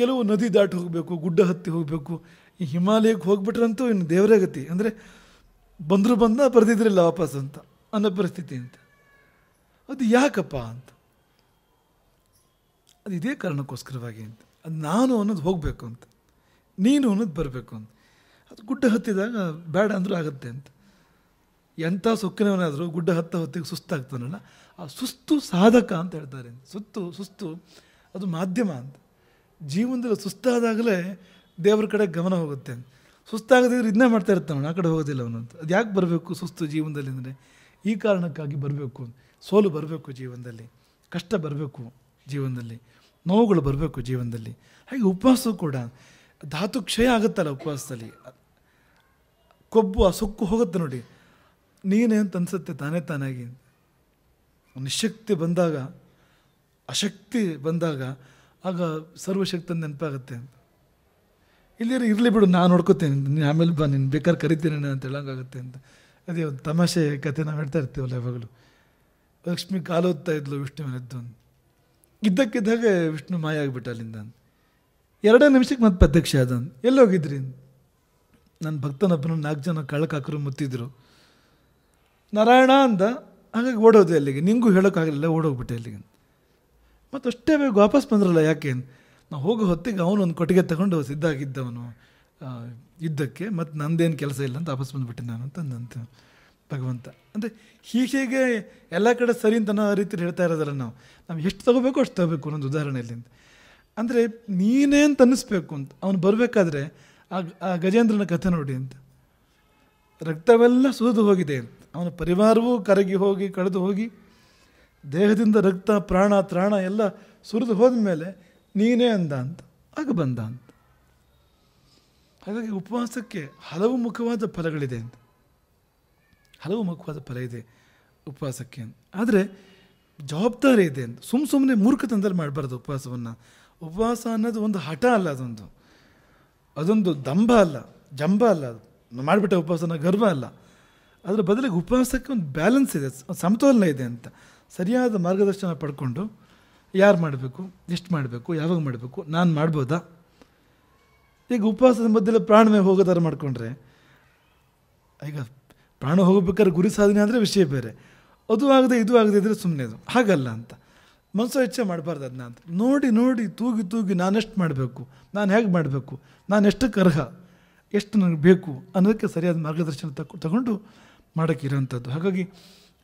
A: ಕೆಲವು ನದಿ ದಾಟಿ ಹೋಗಬೇಕು ಗುಡ್ಡ ಹತ್ತಿ ಹೋಗಬೇಕು ಈ ಹಿಮಾಲಯಕ್ಕೆ ಹೋಗ್ಬಿಟ್ರಂತೂ ಇನ್ನು ದೇವರೇ ಗತಿ ಅಂದರೆ ಬಂದರೂ ಬಂದ ಬರೆದಿದ್ರಿಲ್ಲ ವಾಪಸ್ ಅಂತ ಅನ್ನೋ ಪರಿಸ್ಥಿತಿ ಅಂತ ಅದು ಯಾಕಪ್ಪ ಅಂತ ಅದು ಇದೇ ಕಾರಣಕ್ಕೋಸ್ಕರವಾಗಿ ಅಂತ ಅದು ನಾನು ಅನ್ನೋದು ಹೋಗಬೇಕು ಅಂತ ನೀನು ಅನ್ನೋದು ಬರಬೇಕು ಅಂತ ಅದು ಗುಡ್ಡ ಹತ್ತಿದಾಗ ಬೇಡ ಅಂದರೂ ಆಗುತ್ತೆ ಅಂತ ಎಂಥ ಸೊಕ್ಕಿನವನಾದರೂ ಗುಡ್ಡ ಹತ್ತ ಹೊತ್ತಿಗೆ ಸುಸ್ತಾಗ್ತಾನಲ್ಲ ಆ ಸುಸ್ತು ಸಾಧಕ ಅಂತ ಹೇಳ್ತಾರೆ ಸುತ್ತು ಸುಸ್ತು ಅದು ಮಾಧ್ಯಮ ಅಂತ ಜೀವನದಲ್ಲಿ ಸುಸ್ತಾದಾಗಲೇ ದೇವ್ರ ಕಡೆ ಗಮನ ಹೋಗುತ್ತೆ ಸುಸ್ತಾಗದಿದ್ರೆ ಇದನ್ನೇ ಮಾಡ್ತಾ ಇರ್ತಾನೆ ಆ ಕಡೆ ಹೋಗೋದಿಲ್ಲ ಅವನು ಅಂತ ಅದು ಯಾಕೆ ಬರಬೇಕು ಸುಸ್ತು ಜೀವನದಲ್ಲಿ ಅಂದರೆ ಈ ಕಾರಣಕ್ಕಾಗಿ ಬರಬೇಕು ಸೋಲು ಬರಬೇಕು ಜೀವನದಲ್ಲಿ ಕಷ್ಟ ಬರಬೇಕು ಜೀವನದಲ್ಲಿ ನೋವುಗಳು ಬರಬೇಕು ಜೀವನದಲ್ಲಿ ಹಾಗೆ ಉಪವಾಸ ಕೂಡ ಧಾತು ಕ್ಷಯ ಆಗುತ್ತಲ್ಲ ಉಪವಾಸದಲ್ಲಿ ಕೊಬ್ಬು ಆ ಸುಕ್ಕು ಹೋಗುತ್ತೆ ನೋಡಿ ನೀನೇ ಅಂತ ಅನಿಸುತ್ತೆ ತಾನೇ ತಾನಾಗಿ ನಿಶಕ್ತಿ ಬಂದಾಗ ಅಶಕ್ತಿ ಬಂದಾಗ ಆಗ ಸರ್ವಶಕ್ತಿ ನೆನಪಾಗುತ್ತೆ ಅಂತ ಇಲ್ಲಿ ಇರಲಿ ಬಿಡು ನಾನು ನೋಡ್ಕೋತೀನಿ ನೀನು ಆಮೇಲೆ ಬಾ ನೀನು ಬೇಕಾದ್ರೆ ಕರಿತೀನಿ ಅಂತ ಹೇಳೋಂಗಾಗುತ್ತೆ ಅಂತ ಅದೇ ಒಂದು ತಮಾಷೆ ಕತೆ ನಾವು ಹೇಳ್ತಾ ಇರ್ತೀವಲ್ಲ ಯಾವಾಗಲೂ ಲಕ್ಷ್ಮಿ ಕಾಲೋತ್ತಾ ಇದ್ಲು ವಿಷ್ಣುವಿನದ್ದು ಅಂತ ಇದ್ದಕ್ಕಿದ್ದಾಗೆ ವಿಷ್ಣು ಮಾಯ ಆಗಿಬಿಟ್ಟ ಅಲ್ಲಿಂದ ಎರಡೇ ನಿಮಿಷಕ್ಕೆ ಮತ್ತೆ ಪ್ರತ್ಯಕ್ಷ ಎಲ್ಲಿ ಹೋಗಿದ್ರಿ ನನ್ನ ಭಕ್ತನೊಬ್ಬನ ನಾಲ್ಕು ಜನ ಕಳ್ಳಕಾಕರು ಮುತ್ತಿದ್ರು ನಾರಾಯಣ ಅಂದ ಹಾಗಾಗಿ ಓಡೋದೆ ಅಲ್ಲಿಗೆ ನಿಂಗೂ ಹೇಳೋಕ್ಕಾಗಲಿಲ್ಲ ಓಡೋಗ್ಬಿಟ್ಟೆ ಅಲ್ಲಿಗೆ ಮತ್ತೆ ಅಷ್ಟೇ ಬೇಗ ವಾಪಸ್ ಬಂದ್ರಲ್ಲ ಯಾಕೆ ನಾವು ಹೋಗೋ ಹೊತ್ತಿಗೆ ಅವನು ಒಂದು ಕೊಟ್ಟಿಗೆ ತಗೊಂಡು ಸಿದ್ಧಾಗಿದ್ದವನು ಯುದ್ಧಕ್ಕೆ ಮತ್ತು ನಂದೇನು ಕೆಲಸ ಇಲ್ಲ ಅಂತ ವಾಪಸ್ ಬಂದುಬಿಟ್ಟೆ ನಾನು ಅಂತ ನಂತ ಭಗವಂತ ಅಂದರೆ ಹೀಗೆ ಎಲ್ಲ ಕಡೆ ಸರಿ ಅಂತ ಆ ರೀತಿಯಲ್ಲಿ ಹೇಳ್ತಾ ಇರೋದಲ್ಲ ನಾವು ನಾವು ಎಷ್ಟು ತಗೋಬೇಕು ಅಷ್ಟು ತಗೋಬೇಕು ಅನ್ನೊಂದು ಉದಾಹರಣೆಯಲ್ಲಿ ಅಂದರೆ ನೀನೇ ಅಂತ ಅನ್ನಿಸ್ಬೇಕು ಅಂತ ಅವನು ಬರಬೇಕಾದ್ರೆ ಆ ಆ ಗಜೇಂದ್ರನ ಕಥೆ ನೋಡಿ ಅಂತ ರಕ್ತವೆಲ್ಲ ಸುರಿದು ಹೋಗಿದೆ ಅಂತ ಅವನ ಪರಿವಾರವೂ ಕರಗಿ ಹೋಗಿ ಕಳೆದು ಹೋಗಿ ದೇಹದಿಂದ ರಕ್ತ ಪ್ರಾಣ ತ್ರಾಣ ಎಲ್ಲ ಸುರಿದು ಹೋದ ಮೇಲೆ ನೀನೇ ಅಂದ ಅಂತ ಆಗ ಬಂದ ಅಂತ ಹಾಗಾಗಿ ಉಪವಾಸಕ್ಕೆ ಹಲವು ಮುಖವಾದ ಫಲಗಳಿದೆ ಅಂತ ಹಲವು ಮುಖವಾದ ಫಲ ಇದೆ ಉಪವಾಸಕ್ಕೆ ಅಂತ ಆದರೆ ಜವಾಬ್ದಾರಿ ಇದೆ ಅಂತ ಸುಮ್ಮ ಸುಮ್ಮನೆ ಮೂರ್ಖ ತಂದರೆ ಮಾಡಬಾರ್ದು ಉಪವಾಸವನ್ನು ಉಪವಾಸ ಅನ್ನೋದು ಒಂದು ಹಠ ಅಲ್ಲ ಅದೊಂದು ಅದೊಂದು ದಂಭ ಅಲ್ಲ ಜಂಬ ಅಲ್ಲ ಅದು ಮಾಡಿಬಿಟ್ಟ ಉಪವಾಸನ ಗರ್ವ ಅಲ್ಲ ಅದರ ಬದಲಿಗೆ ಉಪವಾಸಕ್ಕೆ ಒಂದು ಬ್ಯಾಲೆನ್ಸ್ ಇದೆ ಸಮತೋಲನ ಇದೆ ಅಂತ ಸರಿಯಾದ ಮಾರ್ಗದರ್ಶನ ಪಡ್ಕೊಂಡು ಯಾರು ಮಾಡಬೇಕು ಎಷ್ಟು ಮಾಡಬೇಕು ಯಾವಾಗ ಮಾಡಬೇಕು ನಾನು ಮಾಡ್ಬೋದಾ ಈಗ ಉಪವಾಸದ ಮಧ್ಯೆಲ್ಲ ಪ್ರಾಣವೇ ಹೋಗೋ ಮಾಡಿಕೊಂಡ್ರೆ ಈಗ ಪ್ರಾಣ ಹೋಗಬೇಕಾದ್ರೆ ಗುರಿ ಸಾಧನೆ ಅಂದರೆ ವಿಷಯ ಬೇರೆ ಅದು ಆಗದೆ ಇದು ಆಗದೆ ಇದ್ದರೆ ಸುಮ್ಮನೆ ಅದು ಹಾಗಲ್ಲ ಅಂತ ಮನಸ್ಸು ಇಚ್ಛೆ ಮಾಡಬಾರ್ದು ಅದನ್ನ ಅಂತ ನೋಡಿ ನೋಡಿ ತೂಗಿ ತೂಗಿ ನಾನೆಷ್ಟು ಮಾಡಬೇಕು ನಾನು ಹೇಗೆ ಮಾಡಬೇಕು ನಾನು ಎಷ್ಟು ಅರ್ಹ ಎಷ್ಟು ನನಗೆ ಬೇಕು ಅನ್ನೋದಕ್ಕೆ ಸರಿಯಾದ ಮಾರ್ಗದರ್ಶನ ತಕ್ಕ ತಗೊಂಡು ಮಾಡೋಕ್ಕಿರೋಂಥದ್ದು ಹಾಗಾಗಿ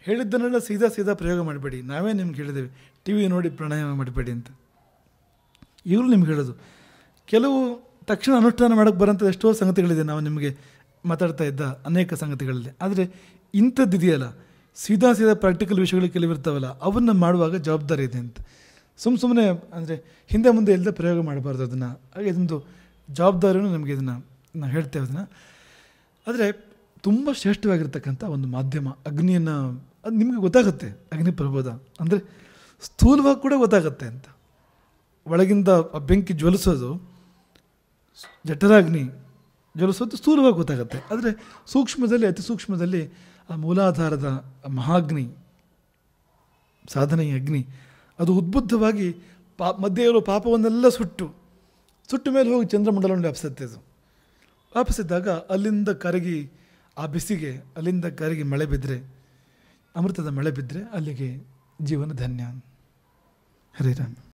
A: ಹೇಳಿದ್ದನ್ನೆಲ್ಲ ಸೀದಾ ಸೀದಾ ಪ್ರಯೋಗ ಮಾಡಬೇಡಿ ನಾವೇ ನಿಮ್ಗೆ ಹೇಳಿದ್ದೇವೆ ಟಿ ವಿ ನೋಡಿ ಪ್ರಾಣಾಯಾಮ ಮಾಡಬೇಡಿ ಅಂತ ಇವರು ನಿಮ್ಗೆ ಹೇಳೋದು ಕೆಲವು ತಕ್ಷಣ ಅನುಷ್ಠಾನ ಮಾಡೋಕ್ಕೆ ಬರೋಂಥ ಎಷ್ಟೋ ಸಂಗತಿಗಳಿದೆ ನಾವು ನಿಮಗೆ ಮಾತಾಡ್ತಾ ಇದ್ದ ಅನೇಕ ಸಂಗತಿಗಳಲ್ಲಿ ಆದರೆ ಇಂಥದ್ದಿದೆಯಲ್ಲ ಸೀದಾ ಸೀದಾ ಪ್ರಾಕ್ಟಿಕಲ್ ವಿಷಯಗಳು ಕೆಲವಿರ್ತಾವಲ್ಲ ಅವನ್ನ ಮಾಡುವಾಗ ಜವಾಬ್ದಾರಿ ಇದೆ ಅಂತ ಸುಮ್ಮ ಸುಮ್ಮನೆ ಅಂದರೆ ಹಿಂದೆ ಮುಂದೆ ಎಲ್ಲದೆ ಪ್ರಯೋಗ ಮಾಡಬಾರ್ದು ಅದನ್ನು ಹಾಗೆ ಇದೊಂದು ಜವಾಬ್ದಾರಿಯೂ ನಮಗೆ ಇದನ್ನು ನಾವು ಹೇಳ್ತೇವೆ ಅದನ್ನು ಆದರೆ ತುಂಬ ಶ್ರೇಷ್ಠವಾಗಿರ್ತಕ್ಕಂಥ ಒಂದು ಮಾಧ್ಯಮ ಅಗ್ನಿಯನ್ನು ಅದು ನಿಮಗೆ ಗೊತ್ತಾಗುತ್ತೆ ಅಗ್ನಿ ಪ್ರಬೋಧ ಅಂದರೆ ಸ್ಥೂಲವಾಗಿ ಕೂಡ ಗೊತ್ತಾಗುತ್ತೆ ಅಂತ ಒಳಗಿಂದ ಆ ಬೆಂಕಿ ಜ್ವಲಿಸೋದು ಜಠರಾಗ್ನಿ ಜ್ವಲಿಸೋದು ಸ್ಥೂಲವಾಗಿ ಗೊತ್ತಾಗುತ್ತೆ ಆದರೆ ಸೂಕ್ಷ್ಮದಲ್ಲಿ ಅತಿ ಸೂಕ್ಷ್ಮದಲ್ಲಿ ಆ ಮೂಲಾಧಾರದ ಮಹಾಗ್ನಿ ಸಾಧನೆಯ ಅಗ್ನಿ ಅದು ಉದ್ಬುದ್ಧವಾಗಿ ಪಾ ಮಧ್ಯೆ ಇರೋ ಪಾಪವನ್ನೆಲ್ಲ ಸುಟ್ಟು ಸುಟ್ಟ ಮೇಲೆ ಹೋಗಿ ಚಂದ್ರಮಂಡಲವನ್ನು ವ್ಯಾಪಿಸುತ್ತೆ ಅದು ವ್ಯಾಪಿಸಿದ್ದಾಗ ಅಲ್ಲಿಂದ ಕರಗಿ ಆ ಬಿಸಿಗೆ ಅಲ್ಲಿಂದ ಕರಗಿ ಮಳೆ ಬಿದ್ದರೆ ಅಮೃತದ ಮಳೆ ಬಿದ್ದರೆ ಅಲ್ಲಿಗೆ ಜೀವನ ಧನ್ಯ Hare Rama.